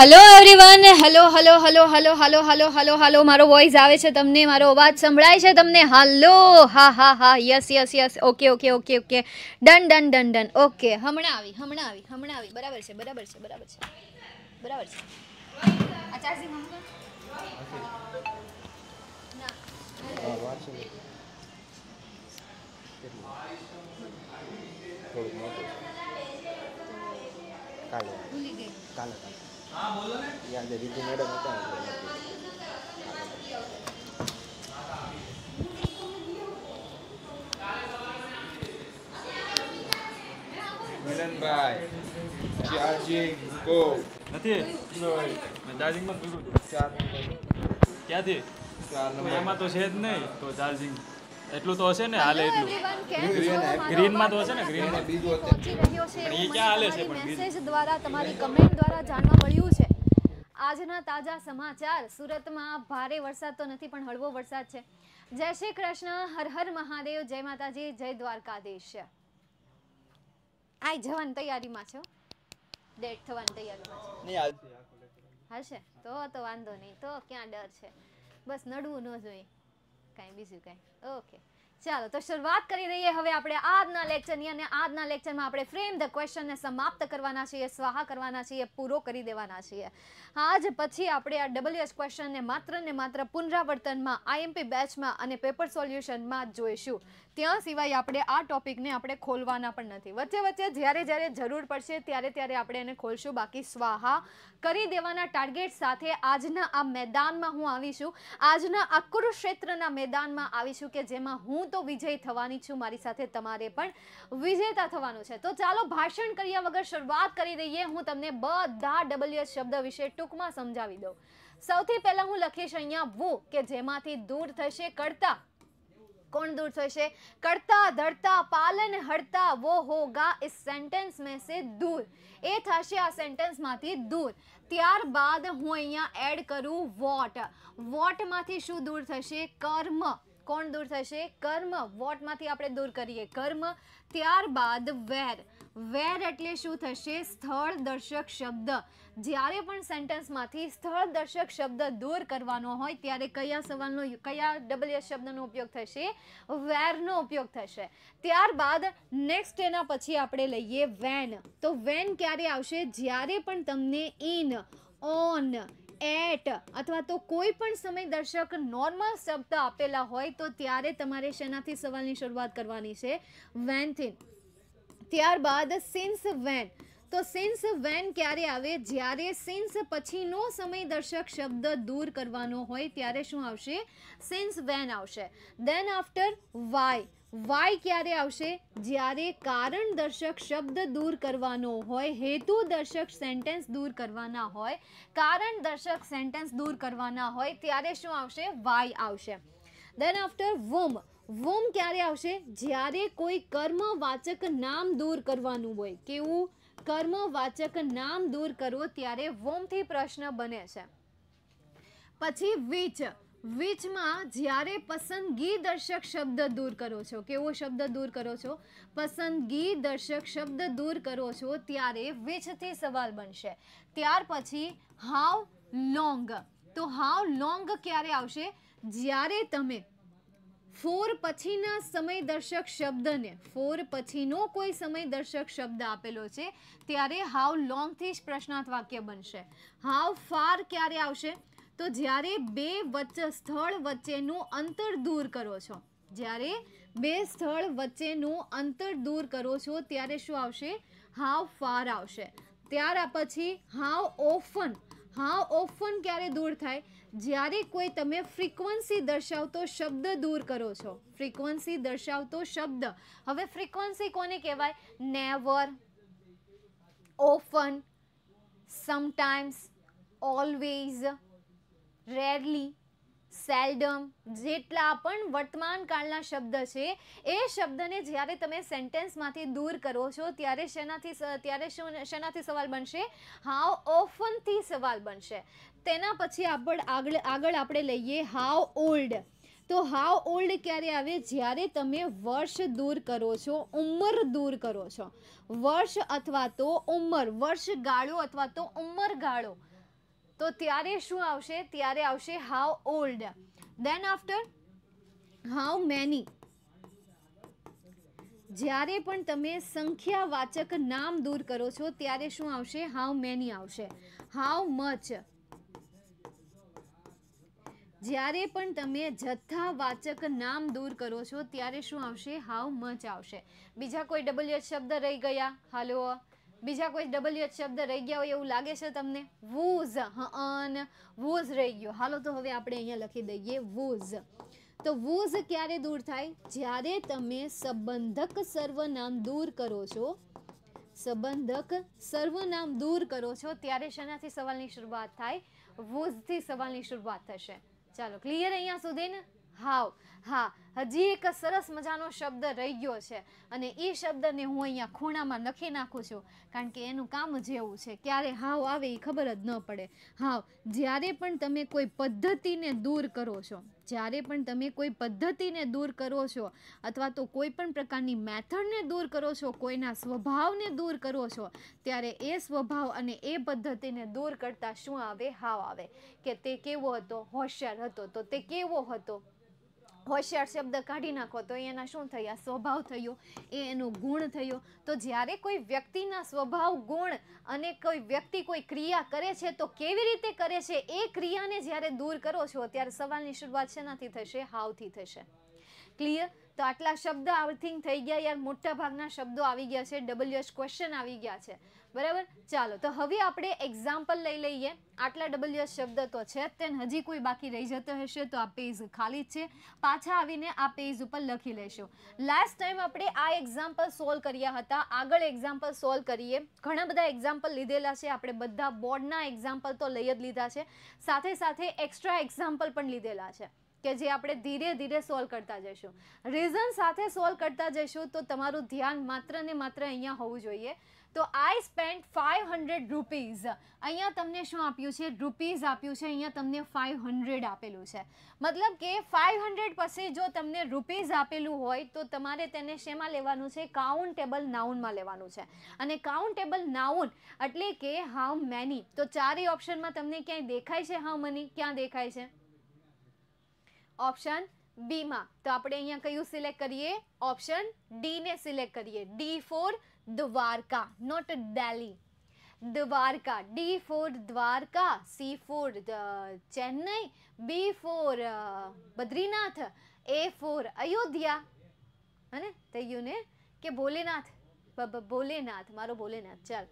Hello everyone hello hello hello hello hello hello hello hello મારો voice આવે છે તમને મારો અવાજ સંભળાય છે તમને હાલો હા હા હા yes yes yes okay okay okay okay done done done done okay હમણાં આવી હમણાં આવી હમણાં આવી બરાબર છે બરાબર છે બરાબર છે બરાબર છે કાલે કાલે હા બોલો ને યાર જે રીતુ મેડમ હતા મિલનભાઈ ચાર્જિંગ ગો નથી ચાર ક્યાંથી એમાં તો છે જ નહીં તો દાર્જિંગ એટલું તો હશે ને હાલે એટલું ગ્રીનમાં તો હશે ને ગ્રીનમાં બીજું પહોંચી રહ્યો એ ક્યાં હાલે છે પણ મેસેજ દ્વારા તમારી કમેન્ટ દ્વારા જાણવા મળ્યું છે આજના તાજા સમાચાર સુરતમાં ભારે વરસાદ તો નથી પણ હળવો વરસાદ છે જય શ્રી કૃષ્ણ હર હર મહાદેવ જય માતાજી જય દ્વારકાધીશ આઈ જવાની તૈયારીમાં છો ડેટ થવાની તૈયારીમાં છો હશે તો તો વાંધો નહીં તો ક્યાં ડર છે બસ નડવું ન જોઈએ કાંઈ બીજું કાંઈ ઓકે ચાલો તો શરૂઆત કરી રહીએ હવે આપણે આજના લેક્ચરની અને આજના લેક્ચરમાં આપણે ફ્રેમ ધ ક્વેશ્ચનને સમાપ્ત કરવાના છીએ સ્વાહા કરવાના છીએ પૂરો કરી દેવાના છીએ આજ પછી આપણે આ ડબલ્યુએચ ક્વેશ્ચનને માત્ર ને માત્ર પુનરાવર્તનમાં આઈએમપી બેચમાં અને પેપર સોલ્યુશનમાં જોઈશું ત્યાં સિવાય આપણે આ ટોપિકને આપણે ખોલવાના પણ નથી વચ્ચે વચ્ચે જ્યારે જ્યારે જરૂર પડશે ત્યારે ત્યારે આપણે એને ખોલશું બાકી સ્વાહા કરી દેવાના ટાર્ગેટ સાથે આજના આ મેદાનમાં હું આવીશું આજના આ કુરુક્ષેત્રના મેદાનમાં આવીશું કે જેમાં હું તો વિજય થવાની છું મારી સાથે તમારે પણ વિજેતા થવાનું છે તો ચાલો ભાષણ કર્યા વગર શરૂઆત કરી દઈએ હું તમને બધા ડબલ્યુએસ શબ્દ વિશે ટૂંકમાં સમજાવી દઉં સૌથી પહેલાં હું લખીશ અહીંયા વુ કે જેમાંથી દૂર થશે કડતા कौन दूर થશે કરતા ધરતા પાલન હડતા વો હોગા इस સેન્ટેન્સ મે સે દૂર એ થશે આ સેન્ટેન્સમાંથી દૂર ત્યારબાદ હું અહીંયા એડ કરું વોટ વોટમાંથી શું દૂર થશે કર્મ કોણ દૂર થશે કર્મ વોટમાંથી આપણે દૂર કરીએ કર્મ ત્યારબાદ વેર વેર એટલે શું થશે સ્થળ દર્શક શબ્દ જ્યારે પણ સેન્ટેન્સમાંથી સ્થળ દર્શક શબ્દ દૂર કરવાનો હોય ત્યારે કયા સવાલનો કયા ડબલ એસ શબ્દનો ઉપયોગ થશે વેરનો ઉપયોગ થશે ત્યારબાદ નેક્સ્ટ એના પછી આપણે લઈએ વેન તો વેન ક્યારે આવશે જ્યારે પણ તમને ઇન ઓન એટ અથવા તો કોઈ પણ સમય દર્શક નોર્મલ શબ્દ આપેલા હોય તો ત્યારે તમારે શેનાથી સવાલની શરૂઆત કરવાની છે વેનથી ત્યારબાદ સિન્સ વેન તો સિન્સ વેન ક્યારે આવે જ્યારે સિન્સ પછીનો સમયદર્શક શબ્દ દૂર કરવાનો હોય ત્યારે શું આવશે સિન્સ વેન આવશે દેન આફ્ટર વાય વાય ક્યારે આવશે જ્યારે કારણ દર્શક શબ્દ દૂર કરવાનો હોય હેતુ દર્શક સેન્ટેન્સ દૂર કરવાના હોય કારણ દર્શક સેન્ટેન્સ દૂર કરવાના હોય ત્યારે શું આવશે વાય આવશે દેન આફ્ટર વુમ વોમ ક્યારે આવશે જ્યારે કોઈ કર્મવાચક નામ દૂર કરવાનું હોય કેવું કર્મવાચક નામ દૂર કરવું ત્યારે વોમથી પ્રશ્ન બને છે પછી વીચ વીચમાં જ્યારે પસંદગી દર્શક શબ્દ દૂર કરો છો કેવો શબ્દ દૂર કરો છો પસંદગી દર્શક શબ્દ દૂર કરો છો ત્યારે વીચથી સવાલ બનશે ત્યાર પછી હાવ લોંગ તો હાવ લોંગ ક્યારે આવશે જ્યારે તમે ફોર પછીના સમય દર્શક શબ્દને ફોર પછીનો કોઈ સમય દર્શક શબ્દ આપેલો છે ત્યારે હાઉ લોંગથી જ પ્રશ્નાર્થ વાક્ય બનશે હાઉ ફાર ક્યારે આવશે તો જ્યારે બે વચ્ચે સ્થળ વચ્ચેનું અંતર દૂર કરો છો જ્યારે બે સ્થળ વચ્ચેનું અંતર દૂર કરો છો ત્યારે શું આવશે હાવ ફાર આવશે ત્યાર પછી હાવ ઓફન હાવ ઓફન ક્યારે દૂર થાય જ્યારે કોઈ તમે ફ્રીક્વન્સી દર્શાવતો શબ્દ દૂર કરો છો ફ્રીક્વન્સી દર્શાવતો શબ્દ હવે ફ્રીક્વન્સી કોને કહેવાય never often sometimes always rarely seldom જેટલા પણ વર્તમાનકાળના શબ્દ છે એ શબ્દને જ્યારે તમે સેન્ટેન્સમાંથી દૂર કરો છો ત્યારે શેનાથી ત્યારે શેનાથી સવાલ બનશે હાવ ઓફનથી સવાલ બનશે તેના પછી આપણે આગળ આગળ આપણે લઈએ હાવ ઓલ્ડ તો હાવ ઓલ્ડ ક્યારે આવે જ્યારે તમે વર્ષ દૂર કરો છો ઉંમર દૂર કરો છો વર્ષ અથવા તો ઉંમર વર્ષ ગાળો અથવા તો ઉંમર ગાળો તો ત્યારે શું આવશે ત્યારે આવશે how old then after how many જ્યારે પણ તમે સંખ્યાવાચક નામ દૂર કરો છો ત્યારે શું આવશે હાવ મેની આવશે હાઉ મચ જ્યારે પણ તમે જથ્થાવાચક નામ દૂર કરો છો ત્યારે શું આવશે હાવ મચ આવશે બીજા કોઈ ડબલ શબ્દ રહી ગયા હાલો બીજા કોઈ ડબલ શબ્દ રહી ગયા હોય એવું લાગે છે તમને વૂઝ હન વૂઝ રહી ગયો હાલો તો હવે આપણે અહીંયા લખી દઈએ વૂઝ તો વૂઝ ક્યારે દૂર થાય જ્યારે તમે સંબંધક સર્વનામ દૂર કરો છો સંબંધક સર્વનામ દૂર કરો છો ત્યારે શેનાથી સવાલની શરૂઆત થાય વૂઝથી સવાલની શરૂઆત થશે ચાલો ક્લિયર અહીંયા સુધી ને હાવ હા હજી એક સરસ મજાનો શબ્દ રહી ગયો છે અને એ શબ્દને હું અહીંયા ખૂણામાં લખી નાખું છું કારણ કે એનું કામ જેવું છે ક્યારે હાવ આવે એ ખબર જ ન પડે હાવ જ્યારે પણ તમે કોઈ પદ્ધતિને દૂર કરો છો જ્યારે પણ તમે કોઈ પદ્ધતિને દૂર કરો છો અથવા તો કોઈ પણ પ્રકારની મેથડને દૂર કરો છો કોઈના સ્વભાવને દૂર કરો છો ત્યારે એ સ્વભાવ અને એ પદ્ધતિને દૂર કરતાં શું આવે હાવ આવે કે તે કેવો હતો હોશિયાર હતો તો તે કેવો હતો હોશિયાર શબ્દ કાઢી નાખો તો એના શું થયા સ્વભાવ થયો એ એનો ગુણ થયો તો જ્યારે કોઈ વ્યક્તિના સ્વભાવ ગુણ અને કોઈ વ્યક્તિ કોઈ ક્રિયા કરે છે તો કેવી રીતે કરે છે એ ક્રિયાને જ્યારે દૂર કરો છો ત્યારે સવાલની શરૂઆત શેનાથી થશે હાવથી થશે ક્લિયર તો આટલા શબ્દ આઈ થિંક થઈ ગયા યાર મોટા ભાગના શબ્દો આવી ગયા છે ડબલ્યુ એચ ક્વેશ્ચન આવી ગયા છે બરાબર ચાલો તો હવે આપણે એક્ઝામ્પલ લઈ લઈએ આટલા ડબલ યસ શબ્દ તો છે તેન હજી કોઈ બાકી રહી જતો હશે તો આ પેજ ખાલી છે પાછા આવીને આ પેજ ઉપર લખી લેશું લાસ્ટ ટાઈમ આપણે આ એક્ઝામ્પલ સોલ્વ કર્યા હતા આગળ એક્ઝામ્પલ સોલ્વ કરીએ ઘણા બધા એક્ઝામ્પલ લીધેલા છે આપણે બધા બોર્ડના એક્ઝામ્પલ તો લઈ જ લીધા છે સાથે સાથે એક્સ્ટ્રા એક્ઝામ્પલ પણ લીધેલા છે કે જે આપણે ધીરે ધીરે સોલ્વ કરતા જઈશું રીઝન સાથે સોલ્વ કરતા જઈશું તો તમારું ધ્યાન માત્ર ને માત્ર અહીંયા હોવું જોઈએ તો I spend five hundred rupees અહીંયા તમને શું આપ્યું છે રૂપીઝ આપ્યું છે અહીંયા તમને ફાઇવ હંડ્રેડ આપેલું છે મતલબ કે ફાઇવ હંડ્રેડ પછી જો તમને રૂપીઝ આપેલું હોય તો તમારે તેને શેમાં લેવાનું છે કાઉન્ટેબલ નાઉનમાં લેવાનું છે અને કાઉન્ટેબલ નાઉન એટલે કે હાઉ મેની તો ચારેય ઓપ્શનમાં તમને ક્યાંય દેખાય છે હાઉ મની ક્યાં દેખાય છે ઓપ્શન બીમાં તો આપણે અહીંયા કયું સિલેક્ટ કરીએ ઓપ્શન ડીને સિલેક્ટ કરીએ D for Dwarka not delhi Dwarka D for Dwarka C for Chennai B for Badrinath A for Ayodhya હને તૈયુને કે ભોલેનાથ ભોલેનાથ મારો ભોલેનાથ ચાલ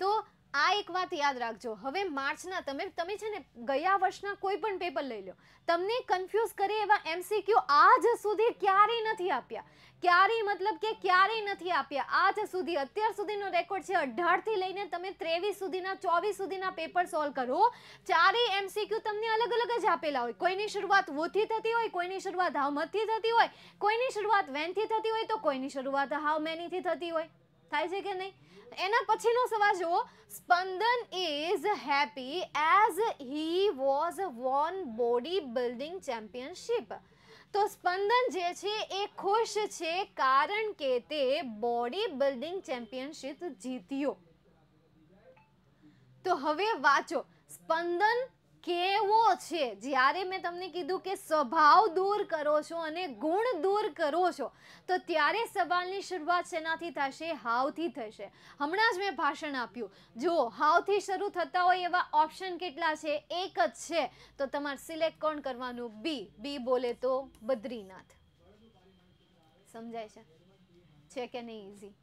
તો આ એક વાત યાદ રાખજો હવે માર્ચના તમે તમે છે ને ગયા વર્ષના કોઈ પણ પેપર લઈ લો તમને કન્ફ્યુઝ કરે એવા એમસીક્યુ આજ સુધી ક્યારેય નથી આપ્યા ક્યારેય મતલબ કે ક્યારેય નથી આપ્યા આજ સુધી અત્યાર સુધીનો રેકોર્ડ છે અઢારથી લઈને તમે ત્રેવીસ સુધીના ચોવીસ સુધીના પેપર સોલ્વ કરો ચારેય એમસીક્યુ તમને અલગ અલગ જ આપેલા હોય કોઈની શરૂઆત વોથી થતી હોય કોઈની શરૂઆત હાવમતથી થતી હોય કોઈની શરૂઆત વેનથી થતી હોય તો કોઈની શરૂઆત હાવ મેનીથી થતી હોય થાય છે કે નહીં એના પછીનો સવાલ જુઓ Spandan is happy as he was won body building championship તો સ્પંદન જે છે એ ખુશ છે કારણ કે તે બોડી બિલ્ડિંગ ચેમ્પિયનશિપ જીત્યો તો હવે વાંચો સ્પંદન કેવો છે જ્યારે મેં તમને કીધું કે સ્વભાવ દૂર કરો છો અને ગુણ દૂર કરો છો તો ત્યારે સવાલની શરૂઆત શેનાથી થશે હાવથી થશે હમણાં જ મેં ભાષણ આપ્યું જો હાવથી શરૂ થતા હોય એવા ઓપ્શન કેટલા છે એક જ છે તો તમારે સિલેક્ટ કોણ કરવાનું બી બી બોલે તો બદ્રીનાથ સમજાય છે છે કે નહીં ઇઝી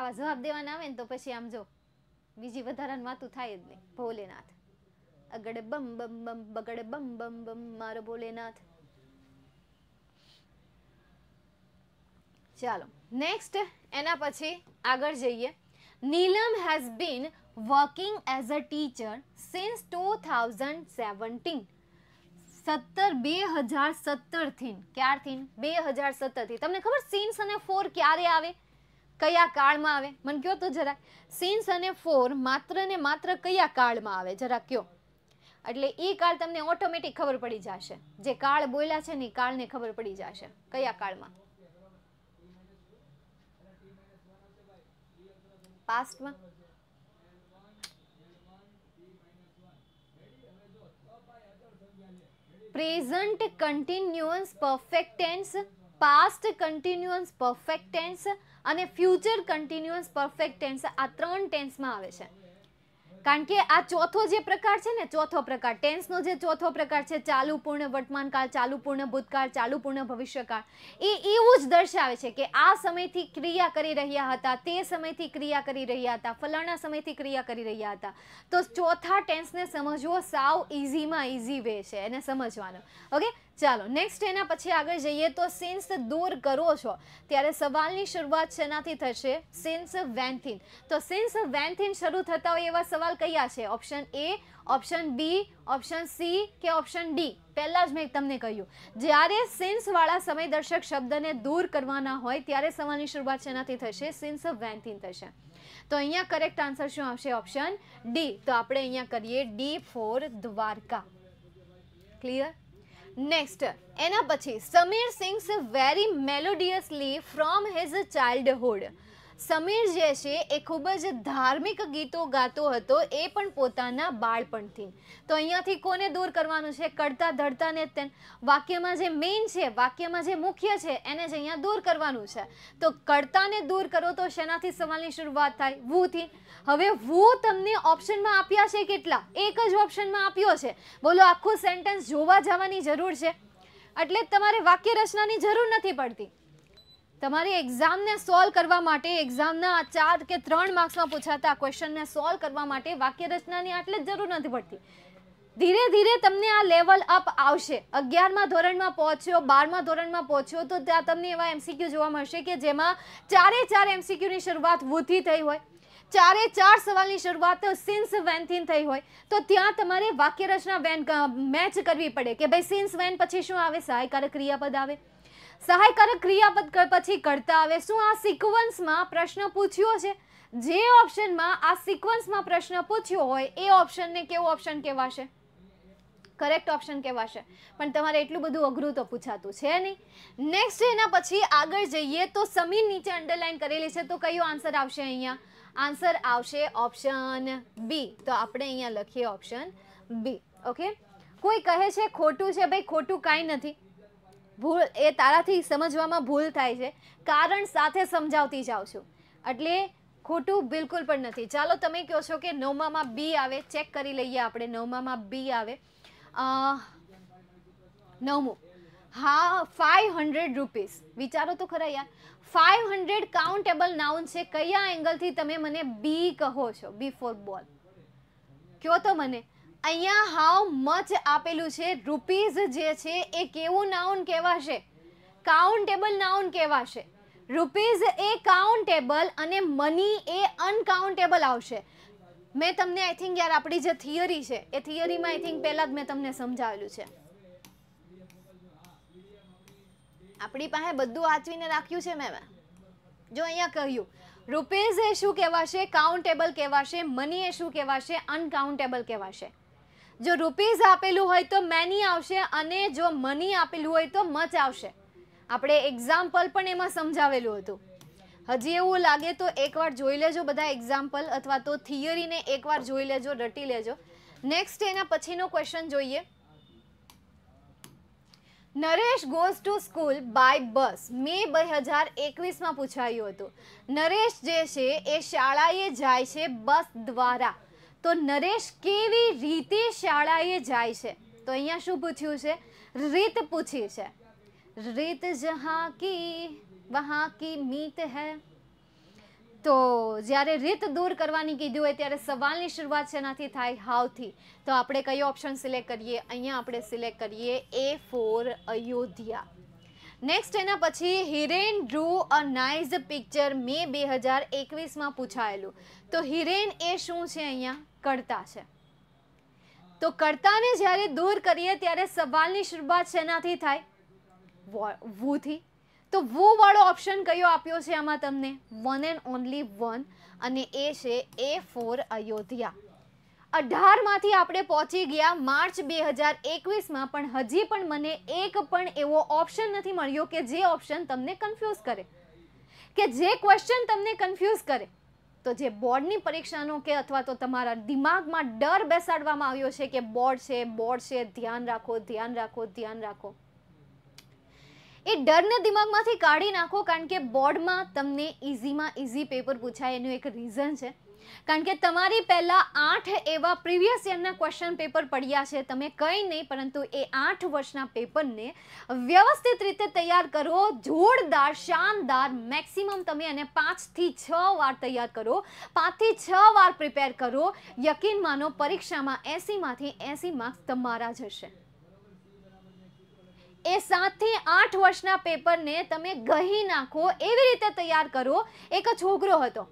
આવા જવાબ દેવાના આવે ને તો પછી આમ જો બીજી વધારાનું વાતું થાય જ નહીં ભોલેનાથ અગડ બમ બમ બમ બગડ બમ બમ બમ મારો ભોલેનાથ ચાલો નેક્સ્ટ એના પછી આગળ જઈએ Neelam has been working as a teacher since two thousand seventeen સત્તર બે હજાર સત્તરથી ક્યારથી બે હજાર સત્તરથી તમને ખબર સિન્સ અને ફોર ક્યારે આવે કયા કાળમાં આવે મને કહો તો જરા સિન્સ અને ફોર માત્ર ને માત્ર કયા કાળમાં આવે જરા કયો એટલે એ કાળ તમને ઓટોમેટિક ખબર પડી જશે જે કાળ બોલ્યા છે ને એ કાળને ખબર પડી જશે કયા કાળમાં પાસ્ટમાં present continuance perfect tense past continuance perfect tense અને ફ્યુચર કન્ટિન્યુઅસ પરફેક્ટ ટેન્સ આ ત્રણ ટેન્સમાં આવે છે કારણ કે આ ચોથો જે પ્રકાર છે ને ચોથો પ્રકાર ટેન્સનો જે ચોથો પ્રકાર છે ચાલુ પૂર્ણ વર્તમાનકાળ ચાલુ પૂર્ણ ભૂતકાળ ચાલુ પૂર્ણ ભવિષ્યકાળ એ એવું જ દર્શાવે છે કે આ સમયથી ક્રિયા કરી રહ્યા હતા તે સમયથી ક્રિયા કરી રહ્યા હતા ફલાણા સમયથી ક્રિયા કરી રહ્યા હતા તો ચોથા ટેન્સને સમજવો સાવ ઇઝીમાં ઇઝી વે છે એને સમજવાનો ઓકે ચાલો નેક્સ્ટ એના પછી આગળ જઈએ તો સિન્સ દૂર કરો છો ત્યારે સવાલની શરૂઆત શેનાથી થશે સિન્સ વેન્થિન તો સિન્સ વેન્થિન શરૂ થતા હોય એવા સવાલ કયા છે option A option B option C કે ઓપ્શન ડી પહેલાં જ મેં તમને કહ્યું જ્યારે સિન્સવાળા સમયદર્શક શબ્દને દૂર કરવાના હોય ત્યારે સવાલની શરૂઆત શેનાથી થશે સિન્સ વેન્થિન થશે તો અહીંયા કરેક્ટ આન્સર શું આવશે ઓપ્શન ડી તો આપણે અહીંયા કરીએ D for Dwarka clear Next, Enapachi, Samir sings very melodiously from his childhood. Samir જે છે એ ખૂબ જ ધાર્મિક ગીતો ગાતો હતો એ પણ પોતાના બાળપણથી તો અહીંયાથી કોને દૂર કરવાનું છે કડતા ધડતાને તેન વાક્યમાં જે મેઇન છે વાક્યમાં જે મુખ્ય છે એને જ અહીંયા દૂર કરવાનું છે તો કરતાને દૂર કરો તો શેનાથી સવાલની શરૂઆત થાય વૂથી હવે વુ તમને ઓપ્શનમાં આપ્યા છે કેટલા એક જ ઓપ્શનમાં આપ્યો છે બોલો આખું સેન્ટેન્સ જોવા જવાની જરૂર છે એટલે તમારે વાક્ય રચનાની જરૂર નથી પડતી તમારી એક્ઝામને સોલ્વ કરવા માટે એક્ઝામના આ ચાર કે ત્રણ માર્ક્સમાં પૂછાતા ક્વેશ્ચનને સોલ્વ કરવા માટે વાક્ય રચનાની આટલી જ જરૂર નથી પડતી ધીરે ધીરે તમને આ લેવલ અપ આવશે અગિયારમાં ધોરણમાં પહોંચ્યો બારમા ધોરણમાં પહોંચ્યો તો ત્યાં તમને એવા એમસીક્યુ જોવા મળશે કે જેમાં ચારે ચાર એમસીક્યુની શરૂઆત વૂથી થઈ હોય ચારે ચાર સવાલની શરૂઆત સિન્સ વેનથી થઈ હોય તો ત્યાં તમારે વાક્યરચના વેન મેચ કરવી પડે કે ભાઈ સિન્સ વેન પછી શું આવે સહાયકારક ક્રિયાપદ આવે સહાયકારક ક્રિયાપદ પછી કરતા આવે શું આ સિક્વન્સમાં પ્રશ્ન પૂછ્યો છે જે ઓપ્શનમાં આ સિક્વન્સમાં પ્રશ્ન પૂછ્યો હોય એ ઓપ્શનને કેવો ઓપ્શન કહેવાશે કરેક્ટ ઓપ્શન કહેવાશે પણ તમારે એટલું બધું અઘરું તો પૂછાતું છે નહીં નેક્સ્ટ એના પછી આગળ જઈએ તો સમીર નીચે અંડરલાઇન કરેલી છે તો કયો આન્સર આવશે અહીંયા આન્સર આવશે ઓપ્શન બી તો આપણે અહીંયા લખીએ ઓપ્શન બી ઓકે કોઈ કહે છે ખોટું છે ભાઈ ખોટું કાંઈ નથી ભૂલ એ તારાથી સમજવામાં ભૂલ થાય છે કારણ સાથે સમજાવતી જાઉં છું એટલે ખોટું બિલકુલ પણ નથી ચાલો તમે કહો છો કે નવમામાં બી આવે ચેક કરી લઈએ આપણે નવમામાં બી આવે નવમું હા ફાઇવ હંડ્રેડ રૂપીસ વિચારો તો ખરા યાર ફાઇવ હંડ્રેડ કાઉન્ટેબલ નાઉન છે કયા એંગલથી તમે મને બી કહો છો બી ફોર બોલ કહો તો મને અહીંયા હાવ મચ આપેલું છે રૂપીઝ જે છે એ કેવું નાઉન કહેવાશે કાઉન્ટેબલ નાઉન કહેવાશે રૂપીઝ એ કાઉન્ટેબલ અને મની એ અનકાઉન્ટેબલ આવશે મેં તમને આઈ થિંક યાર આપણી જે થિયરી છે એ થિયરીમાં આઈ થિંક પહેલાં જ મેં તમને સમજાવેલું છે આપણી પાસે બધું આચવીને રાખ્યું છે મેં જો અહીંયા કહ્યું રૂપીઝ એ શું કહેવાશે કાઉન્ટેબલ કહેવાશે મની એ શું કહેવાશે અનકાઉન્ટેબલ કહેવાશે જો રૂપીઝ આપેલું હોય તો મેની આવશે અને જો મની આપેલું હોય તો મચ આવશે આપણે એક્ઝામ્પલ પણ એમાં સમજાવેલું હતું હજી એવું લાગે તો એકવાર જોઈ લેજો બધા એક્ઝામ્પલ અથવા તો થિયરીને એકવાર જોઈ લેજો રટી લેજો નેક્સ્ટ એના પછીનો ક્વેશ્ચન જોઈએ Naresh goes to school by bus May બે હજાર એકવીસમાં પૂછાયું હતું નરેશ જે છે એ શાળાએ જાય છે બસ દ્વારા તો નરેશ કેવી રીતે શાળાએ જાય છે તો અહીંયા શું પૂછ્યું છે રીત પૂછી છે રીત જહા કી વહા કી મીત હૈ તો જ્યારે રીત દૂર કરવાની કીધું હોય ત્યારે સવાલની શરૂઆત શેનાથી થાય હાવથી તો આપણે કયો ઓપ્શન સિલેક્ટ કરીએ અહીંયા આપણે સિલેક્ટ કરીએ એ ફોર અયોધ્યા નેક્સ્ટ એના પછી Hiren drew a nice picture May બે હજાર એકવીસમાં પૂછાયેલું તો હિરેન એ શું છે અહીંયા કર્તા છે તો કર્તાને જ્યારે દૂર કરીએ ત્યારે સવાલની શરૂઆત શેનાથી થાય વૂથી તો વુ વાળો ઓપ્શન કયો આપ્યો છે આમાં તમને વન એન્ડ ઓનલી વન અને એ છે એ ફોર અયોધ્યા અઢારમાંથી આપણે પહોંચી ગયા માર્ચ બે હજાર એકવીસમાં પણ હજી પણ મને એક પણ એવો ઓપ્શન નથી મળ્યો કે જે ઓપ્શન તમને કન્ફ્યુઝ કરે કે જે ક્વેશ્ચન તમને કન્ફ્યુઝ કરે તો જે બોર્ડની પરીક્ષાનો કે અથવા તો તમારા દિમાગમાં ડર બેસાડવામાં આવ્યો છે કે બોર્ડ છે બોર્ડ છે ધ્યાન રાખો ધ્યાન રાખો ધ્યાન રાખો એ ડરને દિમાગમાંથી કાઢી નાખો કારણ કે બોર્ડમાં તમને ઇઝીમાં ઇઝી પેપર પૂછાય એનું એક રીઝન છે કારણ કે તમારી પહેલાં આઠ એવા પ્રીવિયસ યરના ક્વેશ્ચન પેપર પડ્યા છે તમે કંઈ નહીં પરંતુ એ આઠ વર્ષના પેપરને વ્યવસ્થિત રીતે તૈયાર કરો જોરદાર શાનદાર મેક્સિમમ તમે એને પાંચથી છ વાર તૈયાર કરો પાંચથી છ વાર પ્રિપેર કરો યકીન માનો પરીક્ષામાં એંસીમાંથી એંસી માર્ક્સ તમારા જ હશે એ સાતથી આઠ વર્ષના પેપરને તમે ગહી નાખો એવી રીતે તૈયાર કરો એક છોકરો હતો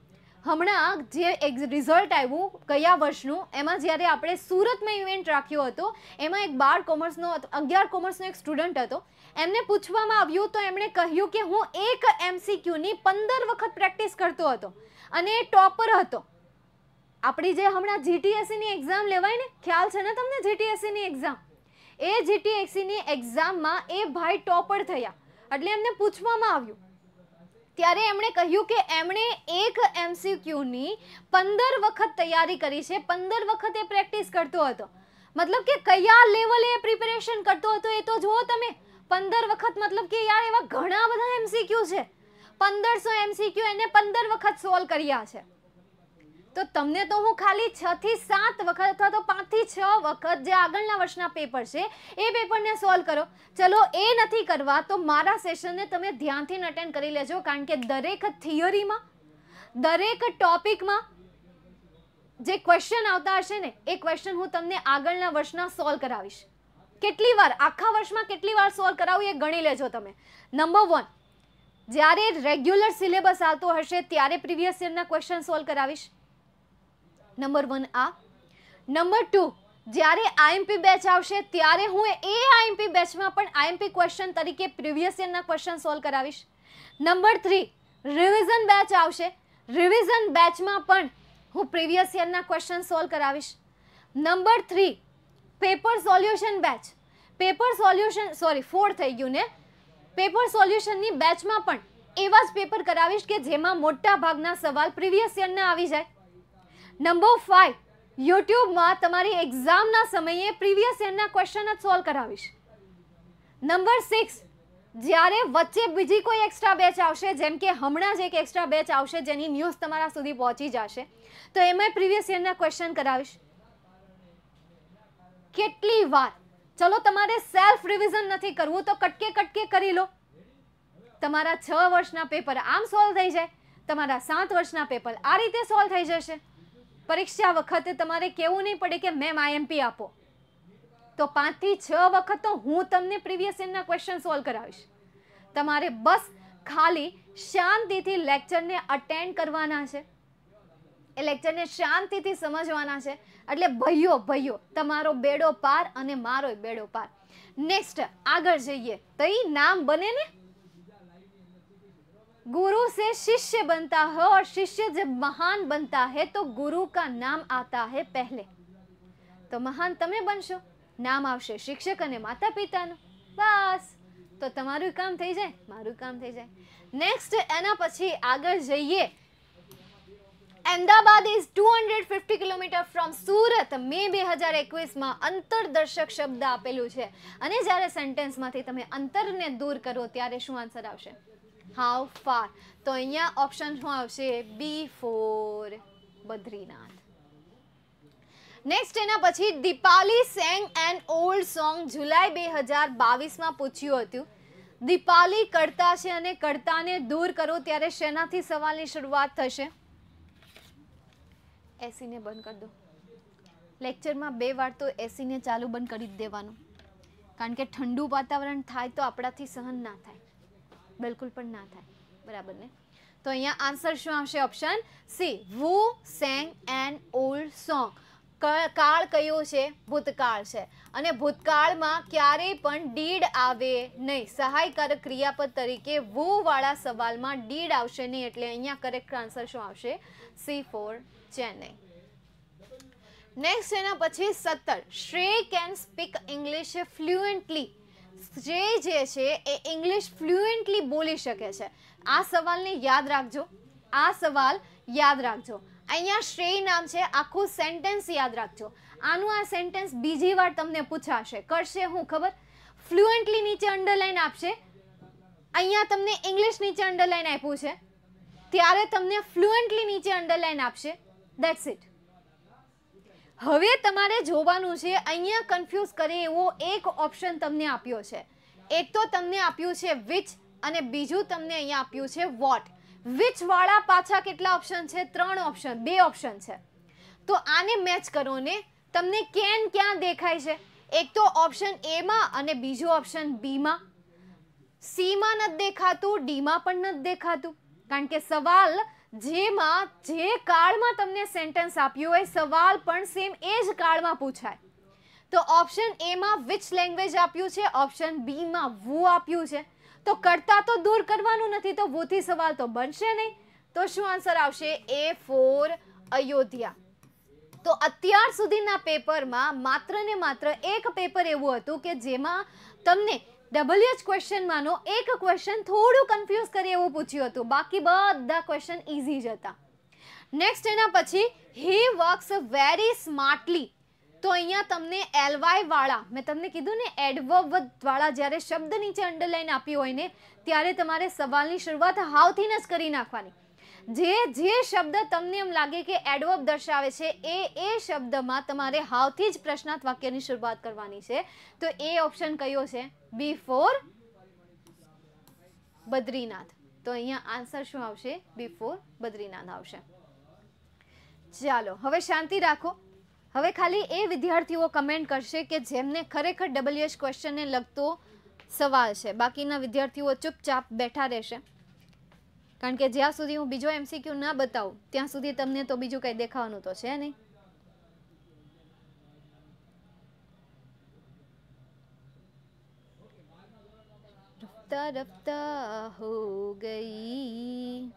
હમણાં જે રિઝલ્ટ આવ્યું કયા વર્ષનું એમાં જ્યારે આપણે સુરતમાં ઇવેન્ટ રાખ્યો હતો એમાં એક બાર કોમર્સનો અગિયાર કોમર્સનો એક સ્ટુડન્ટ હતો એમને પૂછવામાં આવ્યું તો એમણે કહ્યું કે હું એક એમસીક્યુની પંદર વખત પ્રેક્ટિસ કરતો હતો અને એ ટોપર હતો આપણી જે હમણાં જીટીએસસીની e એક્ઝામ લેવાય ને ખ્યાલ છે ને તમને જીટીએસસીની e એક્ઝામ એ જીટીએસસીની e એક્ઝામમાં એ ભાઈ ટોપર થયા એટલે એમને પૂછવામાં આવ્યું ત્યારે એમણે કહ્યું કે એમણે એક એમસીક્યુની પંદર વખત તૈયારી કરી છે પંદર વખત એ પ્રેક્ટિસ કરતો હતો મતલબ કે કયા લેવલે એ પ્રિપેરેશન કરતો હતો એ તો જુઓ તમે પંદર વખત મતલબ કે યાર એવા ઘણા બધા એમસીક્યુ છે પંદરસો એમસીક્યુ એને પંદર વખત સોલ્વ કર્યા છે તો તમને તો હું ખાલી છ થી સાત વખત અથવા તો પાંચથી છ વખત જે આગળના વર્ષના પેપર છે એ પેપરને સોલ્વ કરો ચલો એ નથી કરવા તો મારા સેશનને તમે ધ્યાનથી અટેન્ડ કરી લેજો કારણ કે દરેક થિયરીમાં દરેક ટોપિકમાં જે ક્વેશ્ચન આવતા હશે ને એ ક્વેશ્ચન હું તમને આગળના વર્ષના સોલ્વ કરાવીશ કેટલી વાર આખા વર્ષમાં કેટલી વાર સોલ્વ કરાવું એ ગણી લેજો તમે નંબર વન જ્યારે રેગ્યુલર સિલેબસ આવતો હશે ત્યારે પ્રીવિયસ યરના ક્વેશ્ચન સોલ્વ કરાવીશ નંબર વન આ નંબર ટુ જ્યારે આઈએમપી બેચ આવશે ત્યારે હું એ આઈએમપી બેચમાં પણ આઈએમપી ક્વેશ્ચન તરીકે પ્રિવિયસ યરના ક્વેશ્ચન સોલ્વ કરાવીશ નંબર થ્રી રિવિઝન બેચ આવશે રિવિઝન બેચમાં પણ હું પ્રિવિયસ યરના ક્વેશ્ચન સોલ્વ કરાવીશ number three paper solution batch paper solution sorry four થઈ ગયું ને પેપર સોલ્યુશનની બેચમાં પણ એવા જ પેપર કરાવીશ કે જેમાં મોટા ભાગના સવાલ પ્રિવિયસ યરના આવી જાય નંબર ફાઇવ યુટ્યુબમાં તમારી એક્ઝામના સમયે પ્રીવિયસ યરના ક્વેશ્ચન જ સોલ્વ કરાવીશ નંબર સિક્સ જ્યારે વચ્ચે બીજી કોઈ એક્સ્ટ્રા બેચ આવશે જેમ કે હમણાં જ એક એક્સ્ટ્રા બેચ આવશે જેની ન્યૂઝ તમારા સુધી પહોંચી જશે તો એમાં પ્રીવિયસ યરના ક્વેશ્ચન કરાવીશ કેટલી વાર ચલો તમારે સેલ્ફ રિવિઝન નથી કરવું તો કટકે કટકે કરી લો તમારા છ વર્ષના પેપર આમ સોલ્વ થઈ જાય તમારા સાત વર્ષના પેપર આ રીતે સોલ્વ થઈ જશે પરીક્ષા વખતે તમારે કહેવું નહીં પડે કે મેમ આઈએમપી આપો તો પાંચથી છ વખત તો હું તમને પ્રીવિયસ યરના ક્વેશ્ચન સોલ્વ કરાવીશ તમારે બસ ખાલી શાંતિથી લેક્ચરને અટેન્ડ કરવાના છે એ લેક્ચરને શાંતિથી સમજવાના છે એટલે ભયો ભયો તમારો બેડો પાર અને મારો બેડો પાર નેક્સ્ટ આગળ જઈએ તો એ નામ બને ને गुरु से शिष्य बनता है और शिष्य जब महान बनता है तो गुरु का નામ आता है પહેલે તો મહાન તમે બનશો નામ આવશે શિક્ષક અને માતા પિતાનું બસ તો તમારું કામ થઈ જાય મારું કામ થઈ જાય નેક્સ્ટ એના પછી આગળ જઈએ Ahmedabad is 250 kilometre from Surat May બે હજાર એકવીસમાં અંતરદર્શક શબ્દ આપેલું છે અને જ્યારે સેન્ટેન્સમાંથી તમે અંતરને દૂર કરો ત્યારે શું આન્સર આવશે હાઉ ફાર તો અહીંયા ઓપ્શન શું આવશે બી ફોર બદ્રીનાથ નેક્સ્ટ એના પછી Dipali sang an old song જુલાઈ બે હજાર બાવીસમાં પૂછ્યું હતું દીપાલી કરતા છે અને કરતાને દૂર કરો ત્યારે શેનાથી સવાલની શરૂઆત થશે એસીને બંધ કરી દો લેક્ચરમાં બે વાર તો એસીને ચાલુ બંધ કરી દેવાનું કારણ કે ઠંડુ વાતાવરણ થાય તો આપણાથી સહન ના થાય બિલકુલ પણ ના થાય બરાબર ને તો અહીંયા આન્સર શું આવશે ઓપ્શન સી વુ સેંગ એન્ડ ઓલ્ડ સોંગ કાળ કયો છે ભૂતકાળ છે અને ભૂતકાળમાં ક્યારેય પણ ડીડ આવે નહીં સહાયકારક ક્રિયાપદ તરીકે વાળા સવાલમાં ડીડ આવશે નહીં એટલે અહીંયા કરેક્ટ આન્સર શું આવશે સી ફોર ચેન્નઈ નેક્સ્ટ એના પછી સત્તર Shrey can speak English fluently Shrey જે છે એ ઇંગ્લિશ ફ્લુએન્ટલી બોલી શકે છે આ સવાલને યાદ રાખજો આ સવાલ યાદ રાખજો અહીંયા શ્રેય નામ છે આખું સેન્ટેન્સ યાદ રાખજો આનું આ સેન્ટેન્સ બીજી વાર તમને પૂછાશે કરશે હું ખબર ફ્લુએન્ટલી નીચે અંડરલાઇન આપશે અહીંયા તમને ઇંગ્લિશ નીચે અંડરલાઈન આપ્યું છે ત્યારે તમને ફ્લુએન્ટલી નીચે અંડરલાઇન આપશે દેટ્સ ઇટ હવે તમારે જોવાનું છે અહીંયા કન્ફ્યુઝ કરે એવો એક ઓપ્શન તમને આપ્યો છે એક તો તમને આપ્યું છે વિચ અને બીજું તમને અહીંયા આપ્યું છે વોટ વિચવાળા પાછા કેટલા ઓપ્શન છે ત્રણ ઓપ્શન બે ઓપ્શન છે તો આને મેચ કરો ને તમને કેન ક્યાં દેખાય છે એક તો ઓપ્શન એમાં અને બીજો ઓપ્શન બીમાં સીમાં નથી દેખાતું ડીમાં પણ નથી દેખાતું કારણ કે સવાલ જેમાં જે કાળમાં તમને સેન્ટેન્સ આપ્યું હોય સવાલ પણ સેમ એ જ કાળમાં પૂછાય તો ઓપ્શન એમાં વિચ લેંગ્વેજ આપ્યું છે ઓપ્શન બીમાં વુ આપ્યું છે તો કરતા તો દૂર કરવાનું નથી તો વોથી સવાલ તો બનશે નહીં તો શું આન્સર આવશે એ ફોર અયોધ્યા તો અત્યાર સુધીના પેપરમાં માત્ર ને માત્ર એક પેપર એવું હતું કે જેમાં તમને ડબલ્યુએચ ક્વેશ્ચનમાંનો એક ક્વેશ્ચન થોડું કન્ફ્યુઝ કરી એવું પૂછ્યું હતું બાકી બધા ક્વેશ્ચન ઇઝી જ હતા નેક્સ્ટ એના પછી હી વર્ક્સ વેરી સ્માર્ટલી તો અહીંયા તમને એલવાય વાળા મેં તમને કીધું ને એડવર્બ વાળા જ્યારે શબ્દ નીચે અંડરલાઈન આપ્યું હોય ને ત્યારે તમારે સવાલની શરૂઆત હાવથી જ કરી નાખવાની જે જે શબ્દ તમને એમ લાગે કે એડવર્બ દર્શાવે છે એ એ શબ્દમાં તમારે હાવથી જ પ્રશ્નાર્થ વાક્યની શરૂઆત કરવાની છે તો એ ઓપ્શન કયો છે બિફોર બદ્રીનાથ તો અહીંયા આન્સર શું આવશે બિફોર બદ્રીનાથ આવશે ચાલો હવે શાંતિ રાખો હવે ખાલી એ વિદ્યાર્થીઓ કમેન્ટ કરશે કે જેમને ખરેખર ડબલ્યુએચ ક્વેશ્ચનને લગતો સવાલ છે બાકીના વિદ્યાર્થીઓ ચૂપચાપ બેઠા રહેશે કારણ કે જ્યાં સુધી હું બીજો એમસીક્યુ ના બતાવું ત્યાં સુધી તમને તો બીજું કંઈ દેખાવાનું તો છે નહીં રફતા રફતા હો ગઈ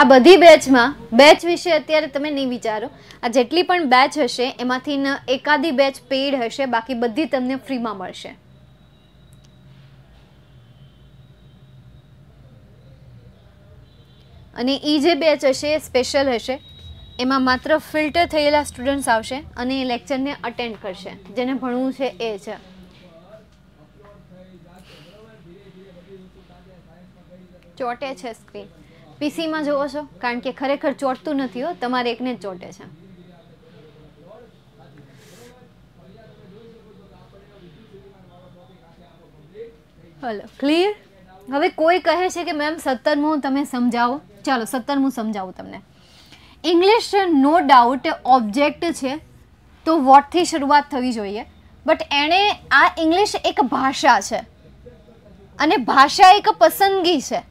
આ બધી બેચમાં બેચ વિશે અત્યારે તમે નહીં વિચારો આ જેટલી પણ બેચ હશે એમાંથી એકાદી બેચ પેઈડ હશે બાકી બધી તમને ફ્રીમાં મળશે અને એ જે બેચ હશે એ સ્પેશિયલ હશે એમાં માત્ર ફિલ્ટર થયેલા સ્ટુડન્ટ્સ આવશે અને એ લેક્ચરને અટેન્ડ કરશે જેને ભણવું છે એ છે ચોટે છે સ્ક્રીન પીસીમાં જોવો છો કારણ કે ખરેખર ચોંટતું નથી હો તમારે એકને જ ચોંટે છે હલો ક્લિયર હવે કોઈ કહે છે કે મેમ સત્તરમું તમે સમજાવો ચાલો સત્તરમું સમજાવું તમને ઇંગ્લિશ નો ડાઉટ ઓબ્જેક્ટ છે તો વોટથી શરૂઆત થવી જોઈએ બટ એણે આ ઇંગ્લિશ એક ભાષા છે અને ભાષા એક પસંદગી છે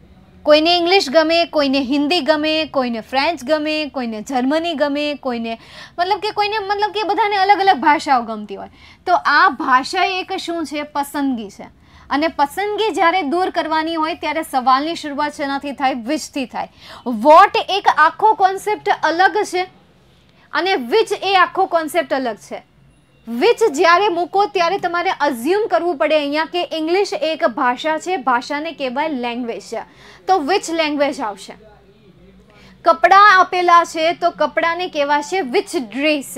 કોઈને ઇંગ્લિશ ગમે કોઈને હિન્દી ગમે કોઈને ફ્રેન્ચ ગમે કોઈને જર્મની ગમે કોઈને મતલબ કે કોઈને મતલબ કે બધાને અલગ અલગ ભાષાઓ ગમતી હોય તો આ ભાષા એક શું છે પસંદગી છે અને પસંદગી જ્યારે દૂર કરવાની હોય ત્યારે સવાલની શરૂઆત શેનાથી થાય વિચથી થાય વોટ એક આખો કોન્સેપ્ટ અલગ છે અને વિચ એ આખો કોન્સેપ્ટ અલગ છે વિચ જ્યારે મૂકો ત્યારે તમારે અઝ્યુમ કરવું પડે અહીંયા કે ઇંગ્લિશ એક ભાષા છે ભાષાને કહેવાય લેંગ્વેજ છે તો વિચ લેંગ્વેજ આવશે કપડાં આપેલા છે તો કપડાને કહેવાશે વિચ ડ્રેસ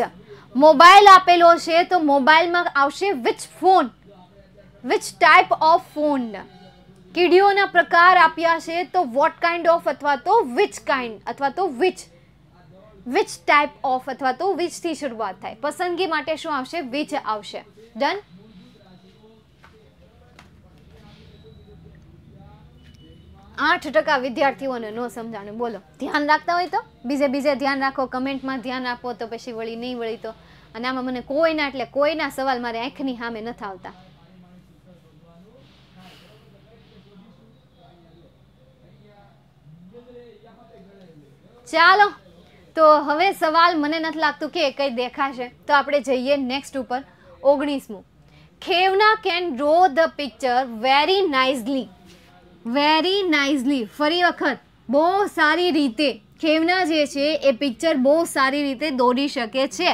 મોબાઈલ આપેલો છે તો મોબાઈલમાં આવશે which phone which type of phone કીડીઓના પ્રકાર આપ્યા છે તો વોટ કાઇન્ડ ઓફ અથવા તો વિચ કાઇન્ડ અથવા તો વિચ વિચ ટાઈપ ઓફ અથવા તો વિચથી શરૂઆત થાય પસંદગી માટે શું આવશે વિચ આવશે ડન આઠ ટકા વિદ્યાર્થીઓને ન સમજાણું બોલો ધ્યાન રાખતા હોય તો બીજે બીજે ધ્યાન રાખો કમેન્ટમાં ધ્યાન આપો તો પછી વળી નહીં વળી તો અને આમાં મને કોઈના એટલે કોઈના સવાલ મારે આંખની સામે નથી આવતા ચાલો તો હવે સવાલ મને નથી લાગતું કે કંઈ દેખાશે તો આપણે જઈએ નેક્સ્ટ ઉપર ઓગણીસમું Khevna can draw the picture very nicely very nicely ફરી વખત બહુ સારી રીતે ખેવના જે છે એ પિક્ચર બહુ સારી રીતે દોરી શકે છે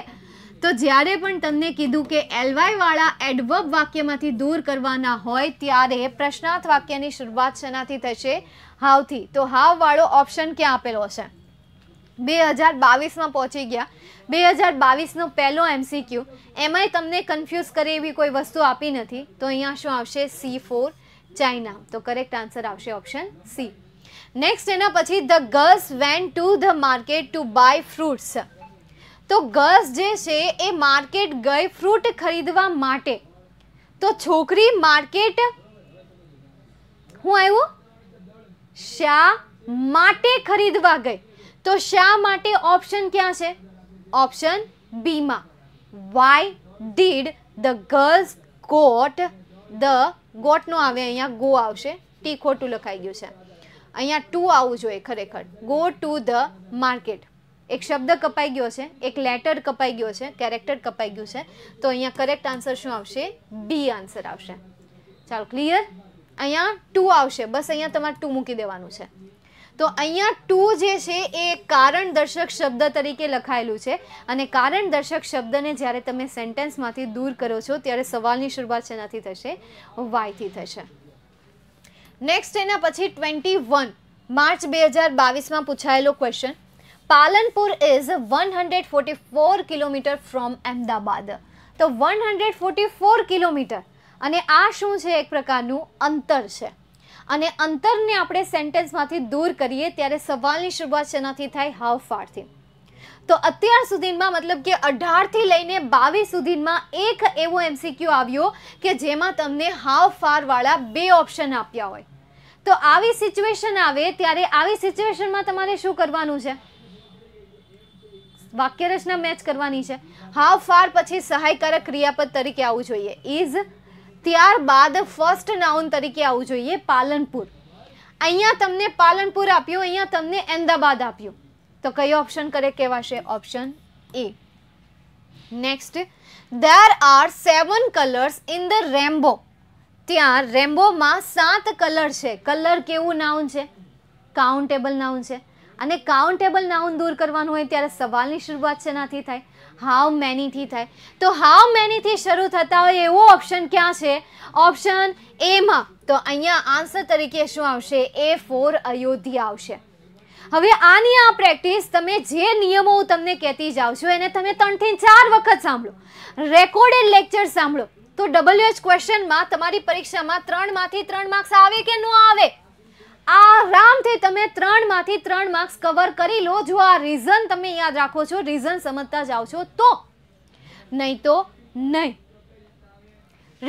તો જ્યારે પણ તમને કીધું કે એલવાયવાળા એડવર્બ વાક્યમાંથી દૂર કરવાના હોય ત્યારે પ્રશ્નાર્થ વાક્યની શરૂઆત શેનાથી થશે હાવથી તો હાવવાળો ઓપ્શન ક્યાં આપેલો છે બે હજાર બાવીસમાં પહોંચી ગયા બે હજાર બાવીસનો પહેલો એમસીક્યુ એમાંય તમને કન્ફ્યુઝ કરે એવી કોઈ વસ્તુ આપી નથી તો અહીંયા શું આવશે સી ફોર ચાઇના તો કરેક્ટ આન્સર આવશે ઓપ્શન સી નેક્સ્ટ એના પછી the girls went to the market to buy fruits તો ગર્લ્સ જે છે એ માર્કેટ ગઈ ફ્રૂટ ખરીદવા માટે તો છોકરી માર્કેટ હું આવ્યું શા માટે ખરીદવા ગઈ તો શા માટે ઓપ્શન ક્યાં છે ઓપ્શન બીમાં why did the girls got the ગોટનો આવે અહીંયા ગો આવશે ટી ખોટું લખાઈ ગયું છે અહીંયા ટુ આવવું જોઈએ ખરેખર ગો ટુ ધ માર્કેટ એક શબ્દ કપાઈ ગયો છે એક લેટર કપાઈ ગયો છે કેરેક્ટર કપાઈ ગયું છે તો અહીંયા કરેક્ટ આન્સર શું આવશે બી આન્સર આવશે ચાલો ક્લિયર અહીંયા ટુ આવશે બસ અહીંયા તમારે ટુ મૂકી દેવાનું છે તો અહીંયા ટુ જે છે એ કારણ દર્શક શબ્દ તરીકે લખાયેલું છે અને કારણ દર્શક શબ્દને જ્યારે તમે સેન્ટેન્સમાંથી દૂર કરો છો ત્યારે સવાલની શરૂઆત શેનાથી થશે વાયથી થશે નેક્સ્ટ એના પછી ટ્વેન્ટી વન માર્ચ બે હજાર બાવીસમાં પૂછાયેલો question Palanpur is one hundred forty four kilometre from Ahmedabad તો one hundred forty four kilometre અને આ શું છે એક પ્રકારનું અંતર છે અને અંતરને આપણે સેન્ટેન્સમાંથી દૂર કરીએ ત્યારે સવાલની શરૂઆત શેનાથી થાય હાવ ફારથી તો અત્યાર સુધીમાં મતલબ કે અઢારથી લઈને બાવીસ સુધીમાં એક એવો એમસીક્યુ આવ્યો કે જેમાં તમને હાવ ફારવાળા બે ઓપ્શન આપ્યા હોય તો આવી સિચ્યુએશન આવે ત્યારે આવી સિચ્યુએશનમાં તમારે શું કરવાનું છે વાક્યરચના મેચ કરવાની છે હાવ ફાર પછી સહાયકારક ક્રિયાપદ તરીકે આવવું જોઈએ ઇઝ ત્યારબાદ ફર્સ્ટ નાઉન તરીકે આવવું જોઈએ પાલનપુર અહીંયા તમને પાલનપુર આપ્યું અહીંયા તમને અહેમદાબાદ આપ્યું તો કયો ઓપ્શન કરે કહેવાશે option A next there are seven colours in the rainbow ત્યાં રેમ્બોમાં સાત કલર છે કલર કેવું નાઉન છે કાઉન્ટેબલ નાઉન છે અને કાઉન્ટેબલ નાઉન દૂર કરવાનું હોય ત્યારે સવાલની શરૂઆત છે નાથી થાય હાઉ મેનીથી થાય તો હાઉ મેનીથી શરૂ થતા હોય એવો ઓપ્શન ક્યાં છે ઓપ્શન એમાં તો અહીંયા આન્સર તરીકે શું આવશે એ ફોર અયોધ્યા આવશે હવે આની આ પ્રેક્ટિસ તમે જે નિયમો હું તમને કહેતી જાઉં છું એને તમે ત્રણથી ચાર વખત સાંભળો રેકોર્ડેડ લેક્ચર સાંભળો તો ડબલ્યુએચ એચ ક્વેશ્ચનમાં તમારી પરીક્ષામાં ત્રણમાંથી ત્રણ માર્ક્સ આવે કે ન આવે આરામથી તમે ત્રણમાંથી ત્રણ માર્ક્સ કવર કરી લો જો આ રીઝન તમે યાદ રાખો છો રીઝન સમજતા જાઓ છો તો નહીં તો નહીં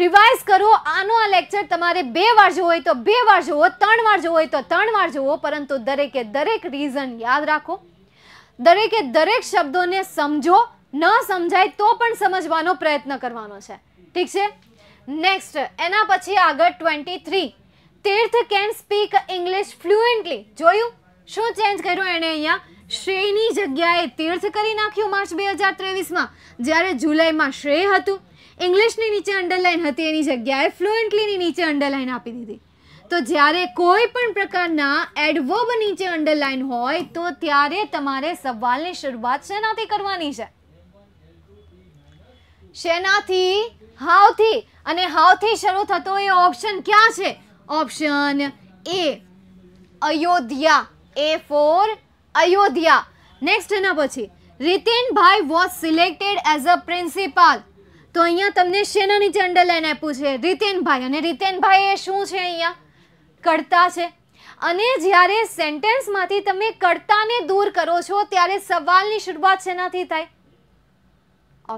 રિવાઇઝ કરો આનો આ લેક્ચર તમારે બે વાર જોવો હોય તો બે વાર જોવો ત્રણ વાર જોવો હોય તો ત્રણ વાર જોવો પરંતુ દરેકે દરેક રીઝન યાદ રાખો દરેકે દરેક શબ્દોને સમજો ન સમજાય તો પણ સમજવાનો પ્રયત્ન કરવાનો છે ઠીક છે નેક્સ્ટ એના પછી આગળ twenty three Tirth can speak English fluently જોયું શું ચેન્જ કર્યું એણે અહીંયા શ્રેયની જગ્યાએ તીર્થ કરી નાખ્યું માર્ચ બે હજાર ત્રેવીસમાં જ્યારે જુલાઈમાં શ્રેય હતું ઇંગ્લિશની નીચે અંડરલાઇન હતી એની જગ્યાએ ફ્લુએન્ટલીની નીચે અંડરલાઇન આપી દીધી તો જ્યારે કોઈ પણ પ્રકારના એડવોબ નીચે અંડરલાઇન હોય તો ત્યારે તમારે સવાલની શરૂઆત શેનાથી કરવાની છે શેનાથી હાવથી અને હાવથી શરૂ થતો એ ઓપ્શન ક્યાં છે option A Ayodhya A for Ayodhya next એના પછી Ritinbhai was selected as a principal તો અહીંયા તમને શેના નીચે અંડરલાઈન આપ્યું છે રીતિનભાઈ અને રીતિનભાઈ એ શું છે અહીંયા કર્તા છે અને જ્યારે સેન્ટેન્સમાંથી તમે કર્તાને દૂર કરો છો ત્યારે સવાલની શરૂઆત શેનાથી થાય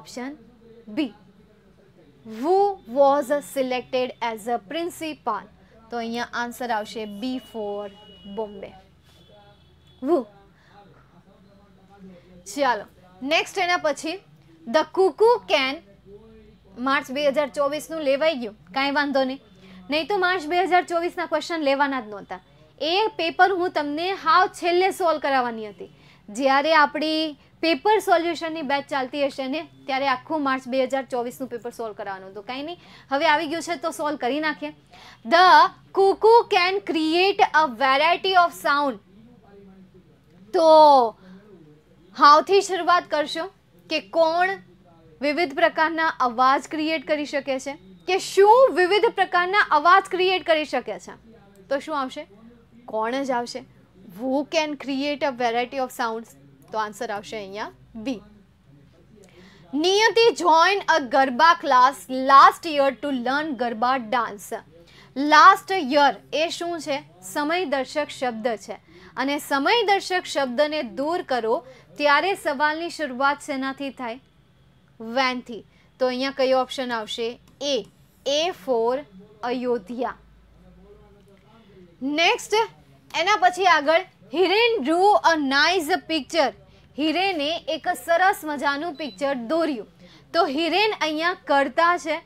option B who was selected as a principal તો અહીંયા આન્સર આવશે બી ફોર બોમ્બે વુ ચાલો નેક્સ્ટ એના પછી ધ કુકુ કેન માર્ચ બે હજાર ચોવીસનું લેવાઈ ગયું કાંઈ વાંધો નહીં નહીં તો માર્ચ બે હજાર ચોવીસના ક્વેશ્ચન લેવાના જ નહોતા એ પેપર હું તમને હાવ છેલ્લે સોલ્વ કરાવવાની હતી જ્યારે આપણી પેપર સોલ્યુશનની બેચ ચાલતી હશે ને ત્યારે આખું માર્ચ બે હજાર ચોવીસનું પેપર સોલ્વ કરવાનું હતું કંઈ નહીં હવે આવી ગયું છે તો સોલ્વ કરી નાખે the cuckoo can create a variety of sound તો હાવથી શરૂઆત કરશો કે કોણ વિવિધ પ્રકારના અવાજ ક્રિએટ કરી શકે છે કે શું વિવિધ પ્રકારના અવાજ ક્રિએટ કરી શકે છે તો શું આવશે કોણ જ આવશે who can create a variety of sound તો આન્સર આવશે અહીંયા B Niyati join a garba class last year to learn garba dance last year એ શું છે સમયદર્શક શબ્દ છે અને સમયદર્શક શબ્દને દૂર કરો ત્યારે સવાલની શરૂઆત શેનાથી થાય વેનથી તો અહીંયા કયો ઓપ્શન આવશે એ એ ફોર અયોધ્યા નેક્સ્ટ એના પછી આગળ Hiren drew a nice picture હિરેને એક સરસ મજાનું પિક્ચર દોર્યું તો હિરેન અહીંયા કરતા છે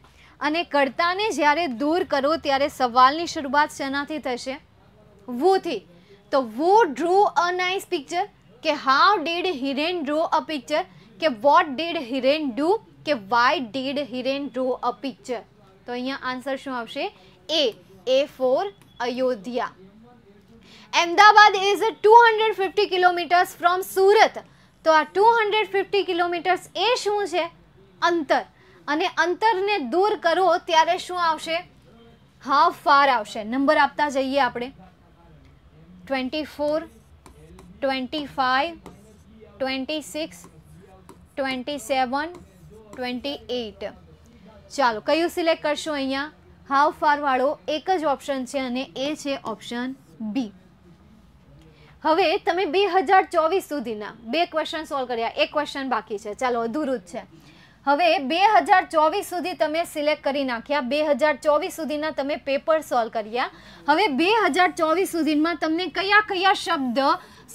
અને કર્તાને જ્યારે દૂર કરો ત્યારે સવાલની શરૂઆત શેનાથી થશે વુથી તો who drew a nice picture કે how did Hiren draw a picture કે વોટ ડીડ હિરેન ડુ કે why did Hiren draw a picture તો અહીંયા આન્સર શું આવશે એ A for Ayodhya Ahmedabad is two fifty kilometres from Surat તો આ ટુ ફિફ્ટી કિલોમીટર્સ એ શું છે અંતર અને અંતરને દૂર કરો ત્યારે શું આવશે હાવ ફાર આવશે નંબર આપતા જઈએ આપણે twenty four twenty five twenty six twenty seven twenty eight ચાલો કયું સિલેક્ટ કરશું અહીંયા હાવ ફારવાળો એક જ ઓપ્શન છે અને એ છે ઓપ્શન બી હવે તમે બે હજાર ચોવીસ સુધીના બે ક્વેશ્ચન સોલ્વ કર્યા એક ક્વેશ્ચન બાકી છે ચાલો અધૂરું જ છે હવે બે હજાર ચોવીસ સુધી તમે સિલેક્ટ કરી નાખ્યા બે હજાર ચોવીસ સુધીના તમે પેપર સોલ્વ કર્યા હવે બે હજાર ચોવીસ સુધીમાં તમને કયા કયા શબ્દ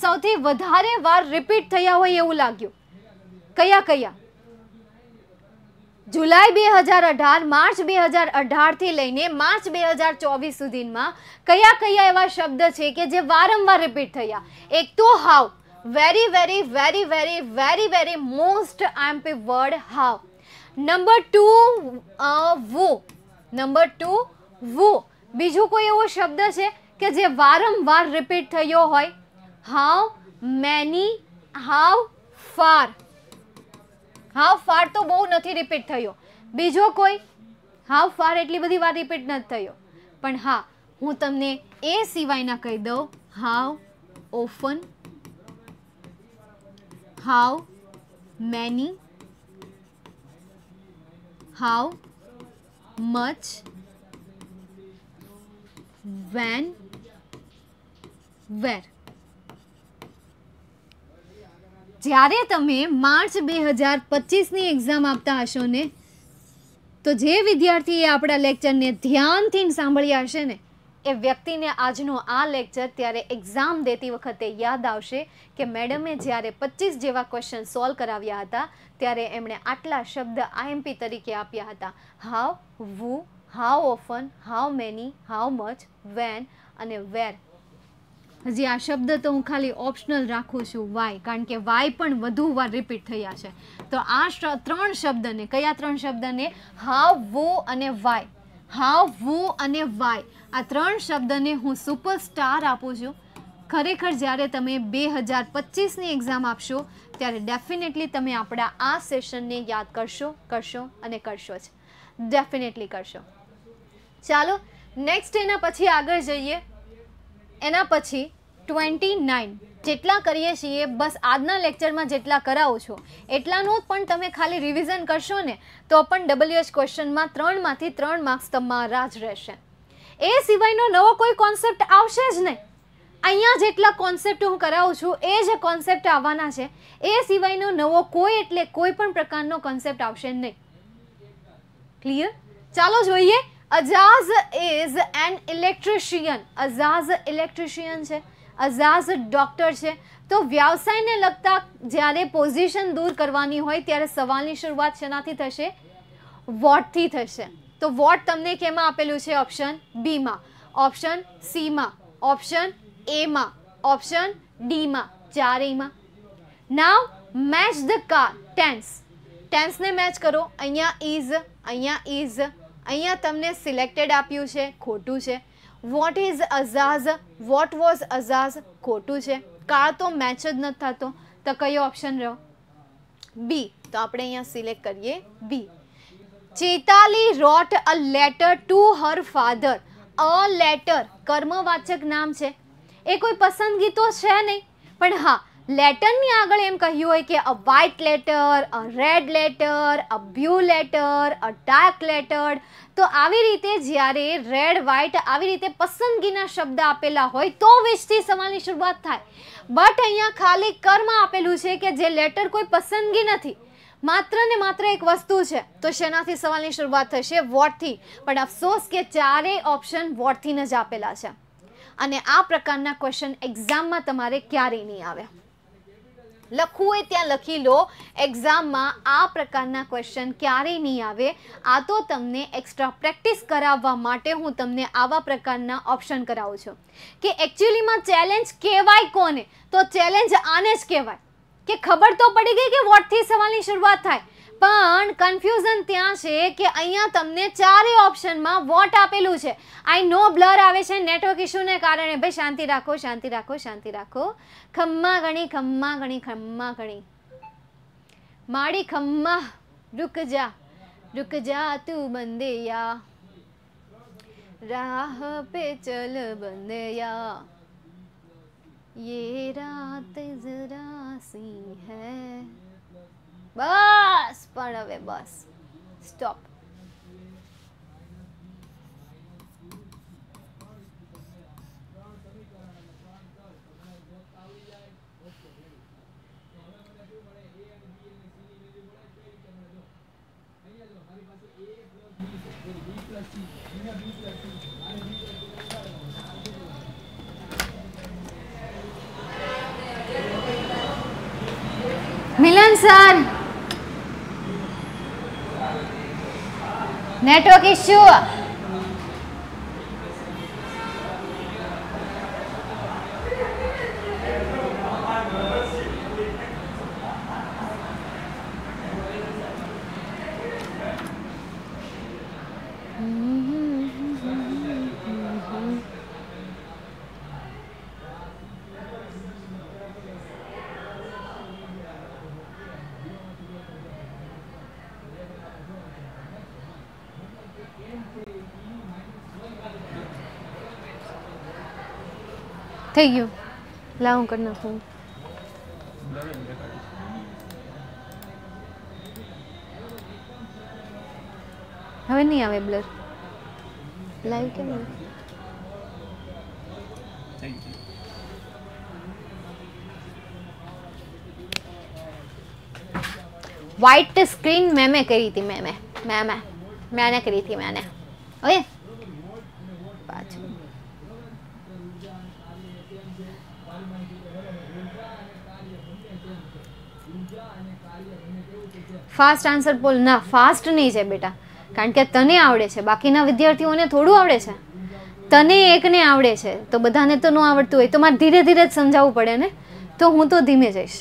સૌથી વધારે વાર રિપીટ થયા હોય એવું લાગ્યું કયા કયા જુલાઈ બે હજાર અઢાર માર્ચ બે હજાર અઢારથી લઈને માર્ચ બે હજાર ચોવીસ સુધીમાં કયા કયા એવા શબ્દ છે કે જે વારંવાર રિપીટ થયા એક તો how very very very very very very most IMP word how number two who number two who બીજો કોઈ એવો શબ્દ છે કે જે વારંવાર રિપીટ થયો હોય how many how far how far તો બહુ નથી રિપીટ થયો બીજો કોઈ હાવ ફાર એટલી બધી વાર રિપીટ નથી થયો પણ હા હું તમને એ સિવાયના કહી દઉં how often how many how much when where જ્યારે તમે માર્ચ બે હજાર પચીસની એક્ઝામ આપતા હશો ને તો જે વિદ્યાર્થીએ આપણા લેક્ચરને ધ્યાનથી સાંભળ્યા હશે ને એ વ્યક્તિને આજનો આ લેક્ચર ત્યારે એક્ઝામ દેતી વખતે યાદ આવશે કે મેડમે જ્યારે પચીસ જેવા ક્વેશ્ચન સોલ્વ કરાવ્યા હતા ત્યારે એમણે આટલા શબ્દ આઈએમપી તરીકે આપ્યા હતા how who how often how many how much when અને વેર હજી આ શબ્દ તો હું ખાલી ઓપ્શનલ રાખું છું વાય કારણ કે વાય પણ વધુ વાર રિપીટ થયા છે તો આ ત્રણ શબ્દને કયા ત્રણ શબ્દને હાવ વો અને વાય હાવ વો અને વાય આ ત્રણ શબ્દને હું સુપરસ્ટાર આપું છું ખરેખર જ્યારે તમે બે હજાર પચીસની એક્ઝામ આપશો ત્યારે ડેફિનેટલી તમે આપણા આ સેશનને યાદ કરશો કરશો અને કરશો જ ડેફિનેટલી કરશો ચાલો નેક્સ્ટ એના પછી આગળ જઈએ એના પછી ટ્વેન્ટી નાઇન જેટલા કરીએ છીએ બસ આજના લેક્ચરમાં જેટલા કરાવો છો એટલાનું પણ તમે ખાલી રિવિઝન કરશો ને તો પણ ડબલ્યુએચ ક્વેશ્ચનમાં ત્રણમાંથી ત્રણ માર્ક્સ તમારા જ રહેશે એ સિવાયનો નવો કોઈ કોન્સેપ્ટ આવશે જ નહીં અહીંયા જેટલા કોન્સેપ્ટ હું કરાવું છું એ જે કોન્સેપ્ટ આવવાના છે એ સિવાયનો નવો કોઈ એટલે કોઈ પણ પ્રકારનો કોન્સેપ્ટ આવશે નહીં ક્લિયર ચાલો જોઈએ Ajaz is an electrician Azaz electrician છે અઝાઝ ડૉક્ટર છે તો વ્યવસાયને લગતા જ્યારે પોઝિશન દૂર કરવાની હોય ત્યારે સવાલની શરૂઆત શેનાથી થશે વોટથી થશે તો વોટ તમને કેમાં આપેલું છે ઓપ્શન બીમાં ઓપ્શન સીમાં ઓપ્શન એમાં ઓપ્શન ડીમાં ચારેયમાં now match the car tense ટેન્સને મેચ કરો અહીંયા ઇઝ અહીંયા ઇઝ અહીંયા તમને સિલેક્ટેડ આપ્યું છે ખોટું છે what is Azaz what was Azaz ખોટું છે કાળ તો મેચ જ નથી થતો તો કયો ઓપ્શન રહ્યો બી તો આપણે અહીંયા સિલેક્ટ કરીએ B Chetali wrote a letter to her father a letter કર્મવાચક નામ છે એ કોઈ પસંદગી તો છે નહીં પણ હા લેટરની આગળ એમ કહ્યું હોય કે a white letter a red letter a blue letter a dark letter તો આવી રીતે જ્યારે રેડ વ્હાઇટ આવી રીતે પસંદગીના શબ્દ આપેલા હોય તો વિશથી સવાલની શરૂઆત થાય બટ અહીંયા ખાલી કર્મ આપેલું છે કે જે લેટર કોઈ પસંદગી નથી માત્ર ને માત્ર એક વસ્તુ છે તો શેનાથી સવાલની શરૂઆત થશે વોટથી પણ અફસોસ કે ચારેય ઓપ્શન વોટથી જ આપેલા છે અને આ પ્રકારના ક્વેશ્ચન એક્ઝામમાં તમારે ક્યારેય નહીં આવે લખવું હોય ત્યાં લખી લો એક્ઝામમાં આ પ્રકારના ક્વેશ્ચન ક્યારેય નહીં આવે આ તો તમને એક્સ્ટ્રા પ્રેક્ટિસ કરાવવા માટે હું તમને આવા પ્રકારના ઓપ્શન કરાવું છું કે એકચ્યુઅલીમાં ચેલેન્જ કહેવાય કોને તો ચેલેન્જ આને જ કહેવાય કે ખબર તો પડી ગઈ કે વોટથી સવાલની શરૂઆત થાય પણ કન્ફ્યુઝન ત્યાં છે કે અહીંયા તમને ચારેય ઓપ્શનમાં વોટ આપેલું છે આઈ નો બ્લર આવે છે નેટવર્ક ઇશ્યુને કારણે ભાઈ શાંતિ રાખો શાંતિ રાખો શાંતિ રાખો खम्मा गणी खम्मा गणी खम्मा गणी माड़ी खम्मा रुक जा रुक जा तू बंदे या राह पे चल बंदे या ये रात जरा सी है बस पढ़ bus stop Kiran sir network issue થઈ ગયું લાવ હું કરી નાખું હવે નહીં આવે બ્લર લાઈવ કેમ व्हाइट स्क्रीन मैंने करी थी मैंने मैंने मैंने करी थी मैंने ओके ફાસ્ટ આન્સર બોલ ના ફાસ્ટ નહીં છે બેટા કારણ કે તને આવડે છે બાકીના વિદ્યાર્થીઓને થોડું આવડે છે તને એકને આવડે છે તો બધાને તો ન આવડતું હોય તો મારે ધીરે ધીરે જ સમજાવવું પડે ને તો હું તો ધીમે જઈશ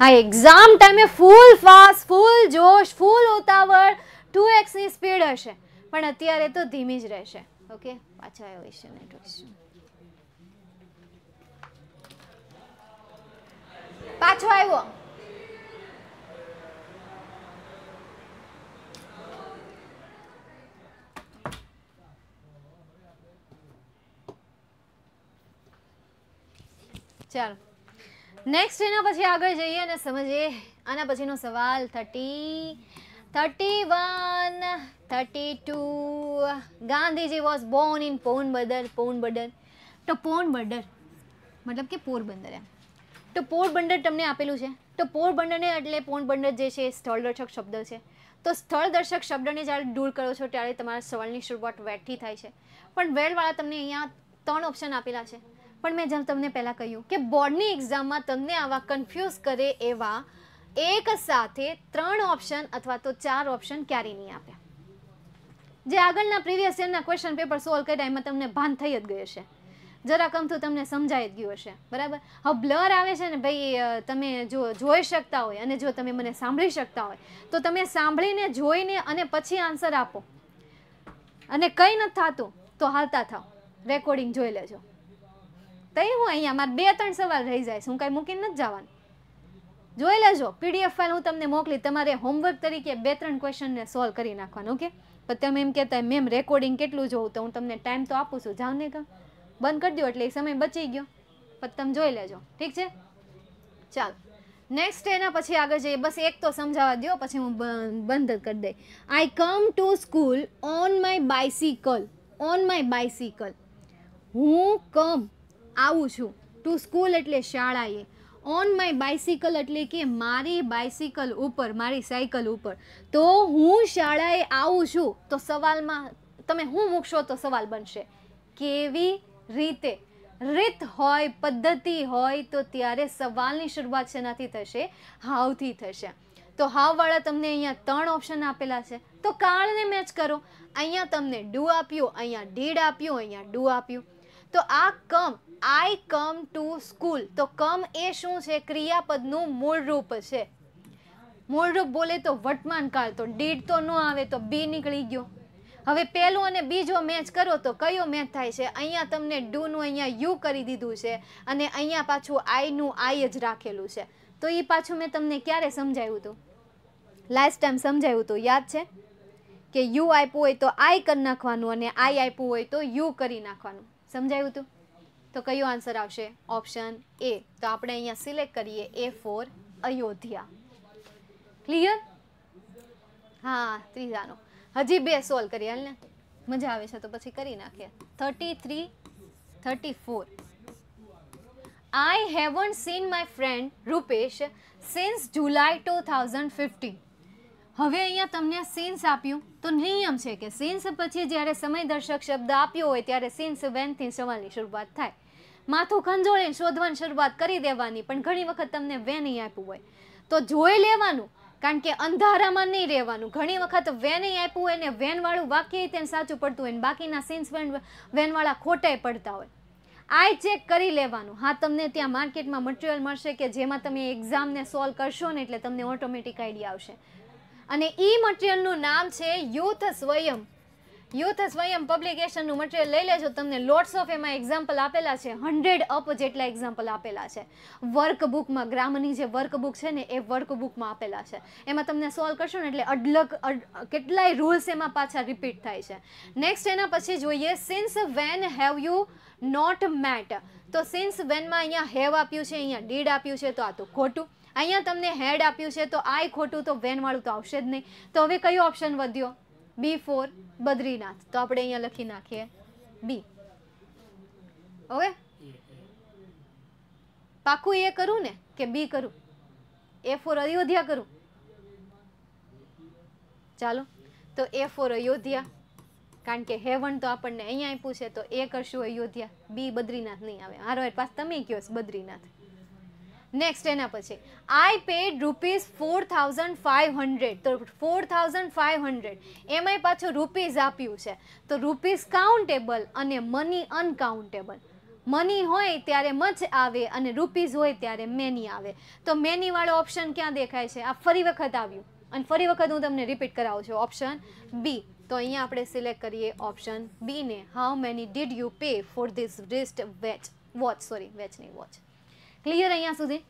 હા એક્ઝામ ટાઈમે ફૂલ ફાસ્ટ ફૂલ જોશ ફૂલ ઉતાવળ ટુ એક્સની સ્પીડ હશે પણ અત્યારે તો ધીમી જ રહેશે ઓકે પાછા આવ્યો વિશે નેટવર્ક પાછો આવ્યો ચાલો નેક્સ્ટ એના પછી આગળ જઈએ અને સમજીએ આના પછીનો સવાલ thirty thirty one thirty two Gandhiji was born in Porbandar Porbandar તો પોરબંદર મતલબ કે પોરબંદર એમ તો પોરબંદર તમને આપેલું છે તો પોરબંદરને એટલે પોરબંદર જે છે સ્થળદર્શક શબ્દ છે તો સ્થળ દર્શક શબ્દને જ્યારે દૂર કરો છો ત્યારે તમારા સવાલની શરૂઆત વેટથી થાય છે પણ વેલવાળા તમને અહીંયા ત્રણ ઓપ્શન આપેલા છે પણ મેં જેમ તમને પહેલાં કહ્યું કે બોર્ડની એક્ઝામમાં તમને આવા કન્ફ્યુઝ કરે એવા એક સાથે ત્રણ ઓપ્શન અથવા તો ચાર ઓપ્શન ક્યારેય નહીં આપે જે આગળના પ્રીવિયસ યરના ક્વેશ્ચન પેપર સોલ્વ કર્યા એમાં તમને ભાન થઈ જ ગયું છે જરાક અમથું તમને સમજાઈ જ ગયું હશે બરાબર હવે બ્લર આવે છે ને ભાઈ તમે જો જોઈ શકતા હોય અને જો તમે મને સાંભળી શકતા હોય તો તમે સાંભળીને જોઈને અને પછી આન્સર આપો અને કંઈ નથી થતું તો હાલતા થાવ રેકોર્ડિંગ જોઈ લેજો તો હું અહીંયા મારે બે ત્રણ સવાલ રહી જાય હું કાંઈ મૂકીને નથી જવાનું જોઈ લેજો પીડીએફ ફાઇલ હું તમને મોકલી તમારે હોમવર્ક તરીકે બે ત્રણ ક્વેશ્ચનને સોલ્વ કરી નાખવાનું ઓકે પણ તમે એમ કહેતા મેમ રેકોર્ડિંગ કેટલું જોવું તો હું તમને ટાઈમ તો આપું છું જાઉં ને કાં બંધ કરી દો એટલે એ સમય બચી ગયો પણ તમે જોઈ લેજો ઠીક છે ચાલ નેક્સ્ટ એના પછી આગળ જઈએ બસ એક તો સમજાવવા દો પછી હું બંધ કરી દઈ I come to school on my bicycle on my bicycle હું કમ આવું છું ટુ સ્કૂલ એટલે શાળાએ ઓન માય બાઇસિકલ એટલે કે મારી બાઇસિકલ ઉપર મારી સાયકલ ઉપર તો હું શાળાએ આવું છું તો સવાલમાં તમે હું મૂકશો તો સવાલ બનશે કેવી રીતે રીત હોય પદ્ધતિ હોય તો ત્યારે સવાલની શરૂઆત શેનાથી થશે હાવથી થશે તો હાવવાળા તમને અહીંયા ત્રણ ઓપ્શન આપેલા છે તો કાળને મેચ કરો અહીંયા તમને ડુ આપ્યું અહીંયા ડીડ આપ્યું અહીંયા ડુ આપ્યું તો આ કમ આઈ કમ ટુ સ્કૂલ તો કમ એ શું છે ક્રિયાપદનું મૂળ રૂપ છે મૂળ રૂપ બોલે તો વર્તમાન કાળ તો ડીડ તો ન આવે તો બી નીકળી ગયો હવે પહેલું અને બીજો મેચ કરો તો કયો મેચ થાય છે અહીંયા તમને ડૂનું અહીંયા યુ કરી દીધું છે અને અહીંયા પાછું આઈનું આઈ જ રાખેલું છે તો એ પાછું મેં તમને ક્યારે સમજાવ્યું હતું લાસ્ટ ટાઈમ સમજાવ્યું હતું યાદ છે કે યુ આપ્યું હોય તો આઈ કરી નાખવાનું અને આઈ આપ્યું હોય તો યુ કરી નાખવાનું સમજાયું હતું તો કયો આન્સર આવશે ઓપ્શન એ તો આપણે અહીંયા સિલેક્ટ કરીએ એ ફોર અયોધ્યા ક્લિયર હા ત્રીજાનો હજી બે સોલ્વ કરીએ હાલ ને મજા આવે છે તો પછી કરી નાખીએ thirty three thirty four I haven't seen my friend Rupesh since July two thousand fifteen હવે અહીંયા તમને સિન્સ આપ્યું તો નિયમ છે કે સિન્સ પછી જ્યારે સમયદર્શક શબ્દ આપ્યો હોય ત્યારે સિન્સ વેનથી સવાલની શરૂઆત થાય માથું ખંજોળીને શોધવાની શરૂઆત કરી દેવાની પણ ઘણી વખત તમને વેન આપ્યું હોય તો જોઈ લેવાનું કારણ કે અંધારામાં નહીં રહેવાનું ઘણી વખત વેન આપ્યું હોય ને વેનવાળું વાક્ય તેને સાચું પડતું હોય ને બાકીના સિન્સ વેન વેનવાળા ખોટાય પડતા હોય આઈ ચેક કરી લેવાનું હા તમને ત્યાં માર્કેટમાં મટીરિયલ મળશે કે જેમાં તમે એક્ઝામને સોલ્વ કરશો ને એટલે તમને ઓટોમેટિક આઈડિયા આવશે અને ઈ મટીરિયલનું નામ છે યુથ સ્વયં યુથ સ્વયં પબ્લિકેશનનું મટીરિયલ લઈ લેજો તમને લોટ્સ ઓફ એમાં એક્ઝામ્પલ આપેલા છે હંડ્રેડ અપ જેટલા એક્ઝામ્પલ આપેલા છે વર્કબુકમાં ગ્રામરની જે વર્કબુક છે ને એ વર્કબુકમાં આપેલા છે એમાં તમને સોલ્વ કરશો ને એટલે અડલક કેટલાય રૂલ્સ એમાં પાછા રિપીટ થાય છે નેક્સ્ટ એના પછી જોઈએ since when have you not met તો સિન્સ વેનમાં અહીંયા હેવ આપ્યું છે અહીંયા ડીડ આપ્યું છે તો આ તો ખોટું અહીંયા તમને હેડ આપ્યું છે તો આય ખોટું તો વેનવાળું તો આવશે જ નહીં તો હવે કયો ઓપ્શન વધ્યો બી ફોર બદ્રીનાથ તો આપણે અહીંયા લખી નાખીએ બી ઓકે પાકું એ કરું ને કે બી કરું એ ફોર અયોધ્યા કરું ચાલો તો એ ફોર અયોધ્યા કારણ કે હેવન તો આપણને અહીંયા આપ્યું છે તો એ કરશું અયોધ્યા બી બદ્રીનાથ નહીં આવે મારો એટ પાસ તમે કહો બદ્રીનાથ નેક્સ્ટ એના પછી I paid rupees four thousand five hundred તો ફોર થાઉઝન્ડ ફાઇવ હંડ્રેડ એમાંય પાછું રૂપીઝ આપ્યું છે તો રૂપીઝ કાઉન્ટેબલ અને મની અનકાઉન્ટેબલ મની હોય ત્યારે મચ આવે અને રૂપીઝ હોય ત્યારે મેની આવે તો મેનીવાળો ઓપ્શન ક્યાં દેખાય છે આ ફરી વખત આવ્યું અને ફરી વખત હું તમને રિપીટ કરાવું છું ઓપ્શન બી તો અહીંયા આપણે સિલેક્ટ કરીએ ઓપ્શન બીને how many did you pay for this wrist watch watch sorry watch નહીં વોચ ક્લિયર અહીંયા સુધી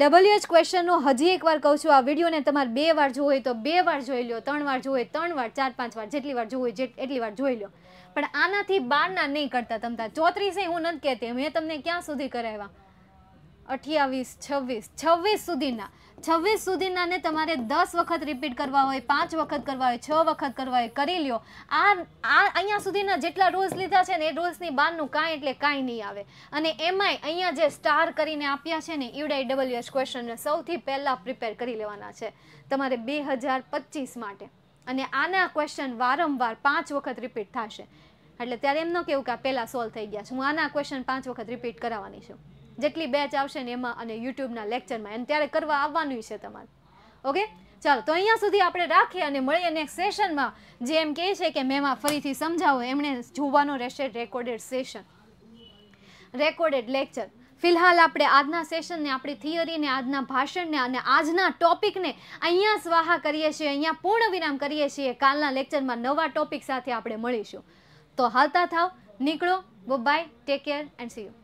ડબલ્યુ એચ ક્વેશ્ચનનું હજી એકવાર કહું છું આ વિડીયોને તમારે બે વાર જોવો હોય તો બે વાર જોઈ લો ત્રણ વાર જોવો હોય ત્રણ વાર ચાર પાંચ વાર જેટલી વાર જોવું હોય એટલી વાર જોઈ લો પણ આનાથી બારના નહીં કરતા તમતા ચોત્રીસે હું નથી કહેતી મેં તમને ક્યાં સુધી કરાવ્યા અઠ્યાવીસ છવ્વીસ છવ્વીસ સુધીના છવ્વીસ સુધીના ને તમારે દસ વખત રિપીટ કરવા હોય પાંચ વખત કરવા હોય છ વખત કરવા હોય કરી લ્યો આ આ અહીંયા સુધીના જેટલા રૂલ્સ લીધા છે ને એ રૂલ્સની બહારનું કાંઈ એટલે કાંઈ નહીં આવે અને એમાંય અહીંયા જે સ્ટાર કરીને આપ્યા છે ને ઈવડાઈ ડબલ્યુ ક્વેશ્ચનને સૌથી પહેલાં પ્રિપેર કરી લેવાના છે તમારે બે હજાર પચીસ માટે અને આના ક્વેશ્ચન વારંવાર પાંચ વખત રિપીટ થશે એટલે ત્યારે એમનો કેવું કે આ પહેલાં સોલ્વ થઈ ગયા છે હું આના ક્વેશ્ચન પાંચ વખત રિપીટ કરાવવાની છું જેટલી બેચ આવશે ને એમાં અને યુટ્યુબના લેક્ચરમાં અને ત્યારે કરવા આવવાનું છે તમારે ઓકે ચાલો તો અહીંયા સુધી આપણે રાખીએ અને મળીએ નેક્સ્ટ સેશનમાં જે એમ કહે છે કે મેમાં ફરીથી સમજાવો એમણે જોવાનો રહેશે રેકોર્ડેડ સેશન રેકોર્ડેડ લેક્ચર ફિલહાલ આપણે આજના સેશનને આપણી થિયરીને આજના ભાષણને અને આજના ટોપિકને અહીંયા સ્વાહા કરીએ છીએ અહીંયા પૂર્ણ વિરામ કરીએ છીએ કાલના લેક્ચરમાં નવા ટોપિક સાથે આપણે મળીશું તો હાલતા થાવ નીકળો bye take care and see you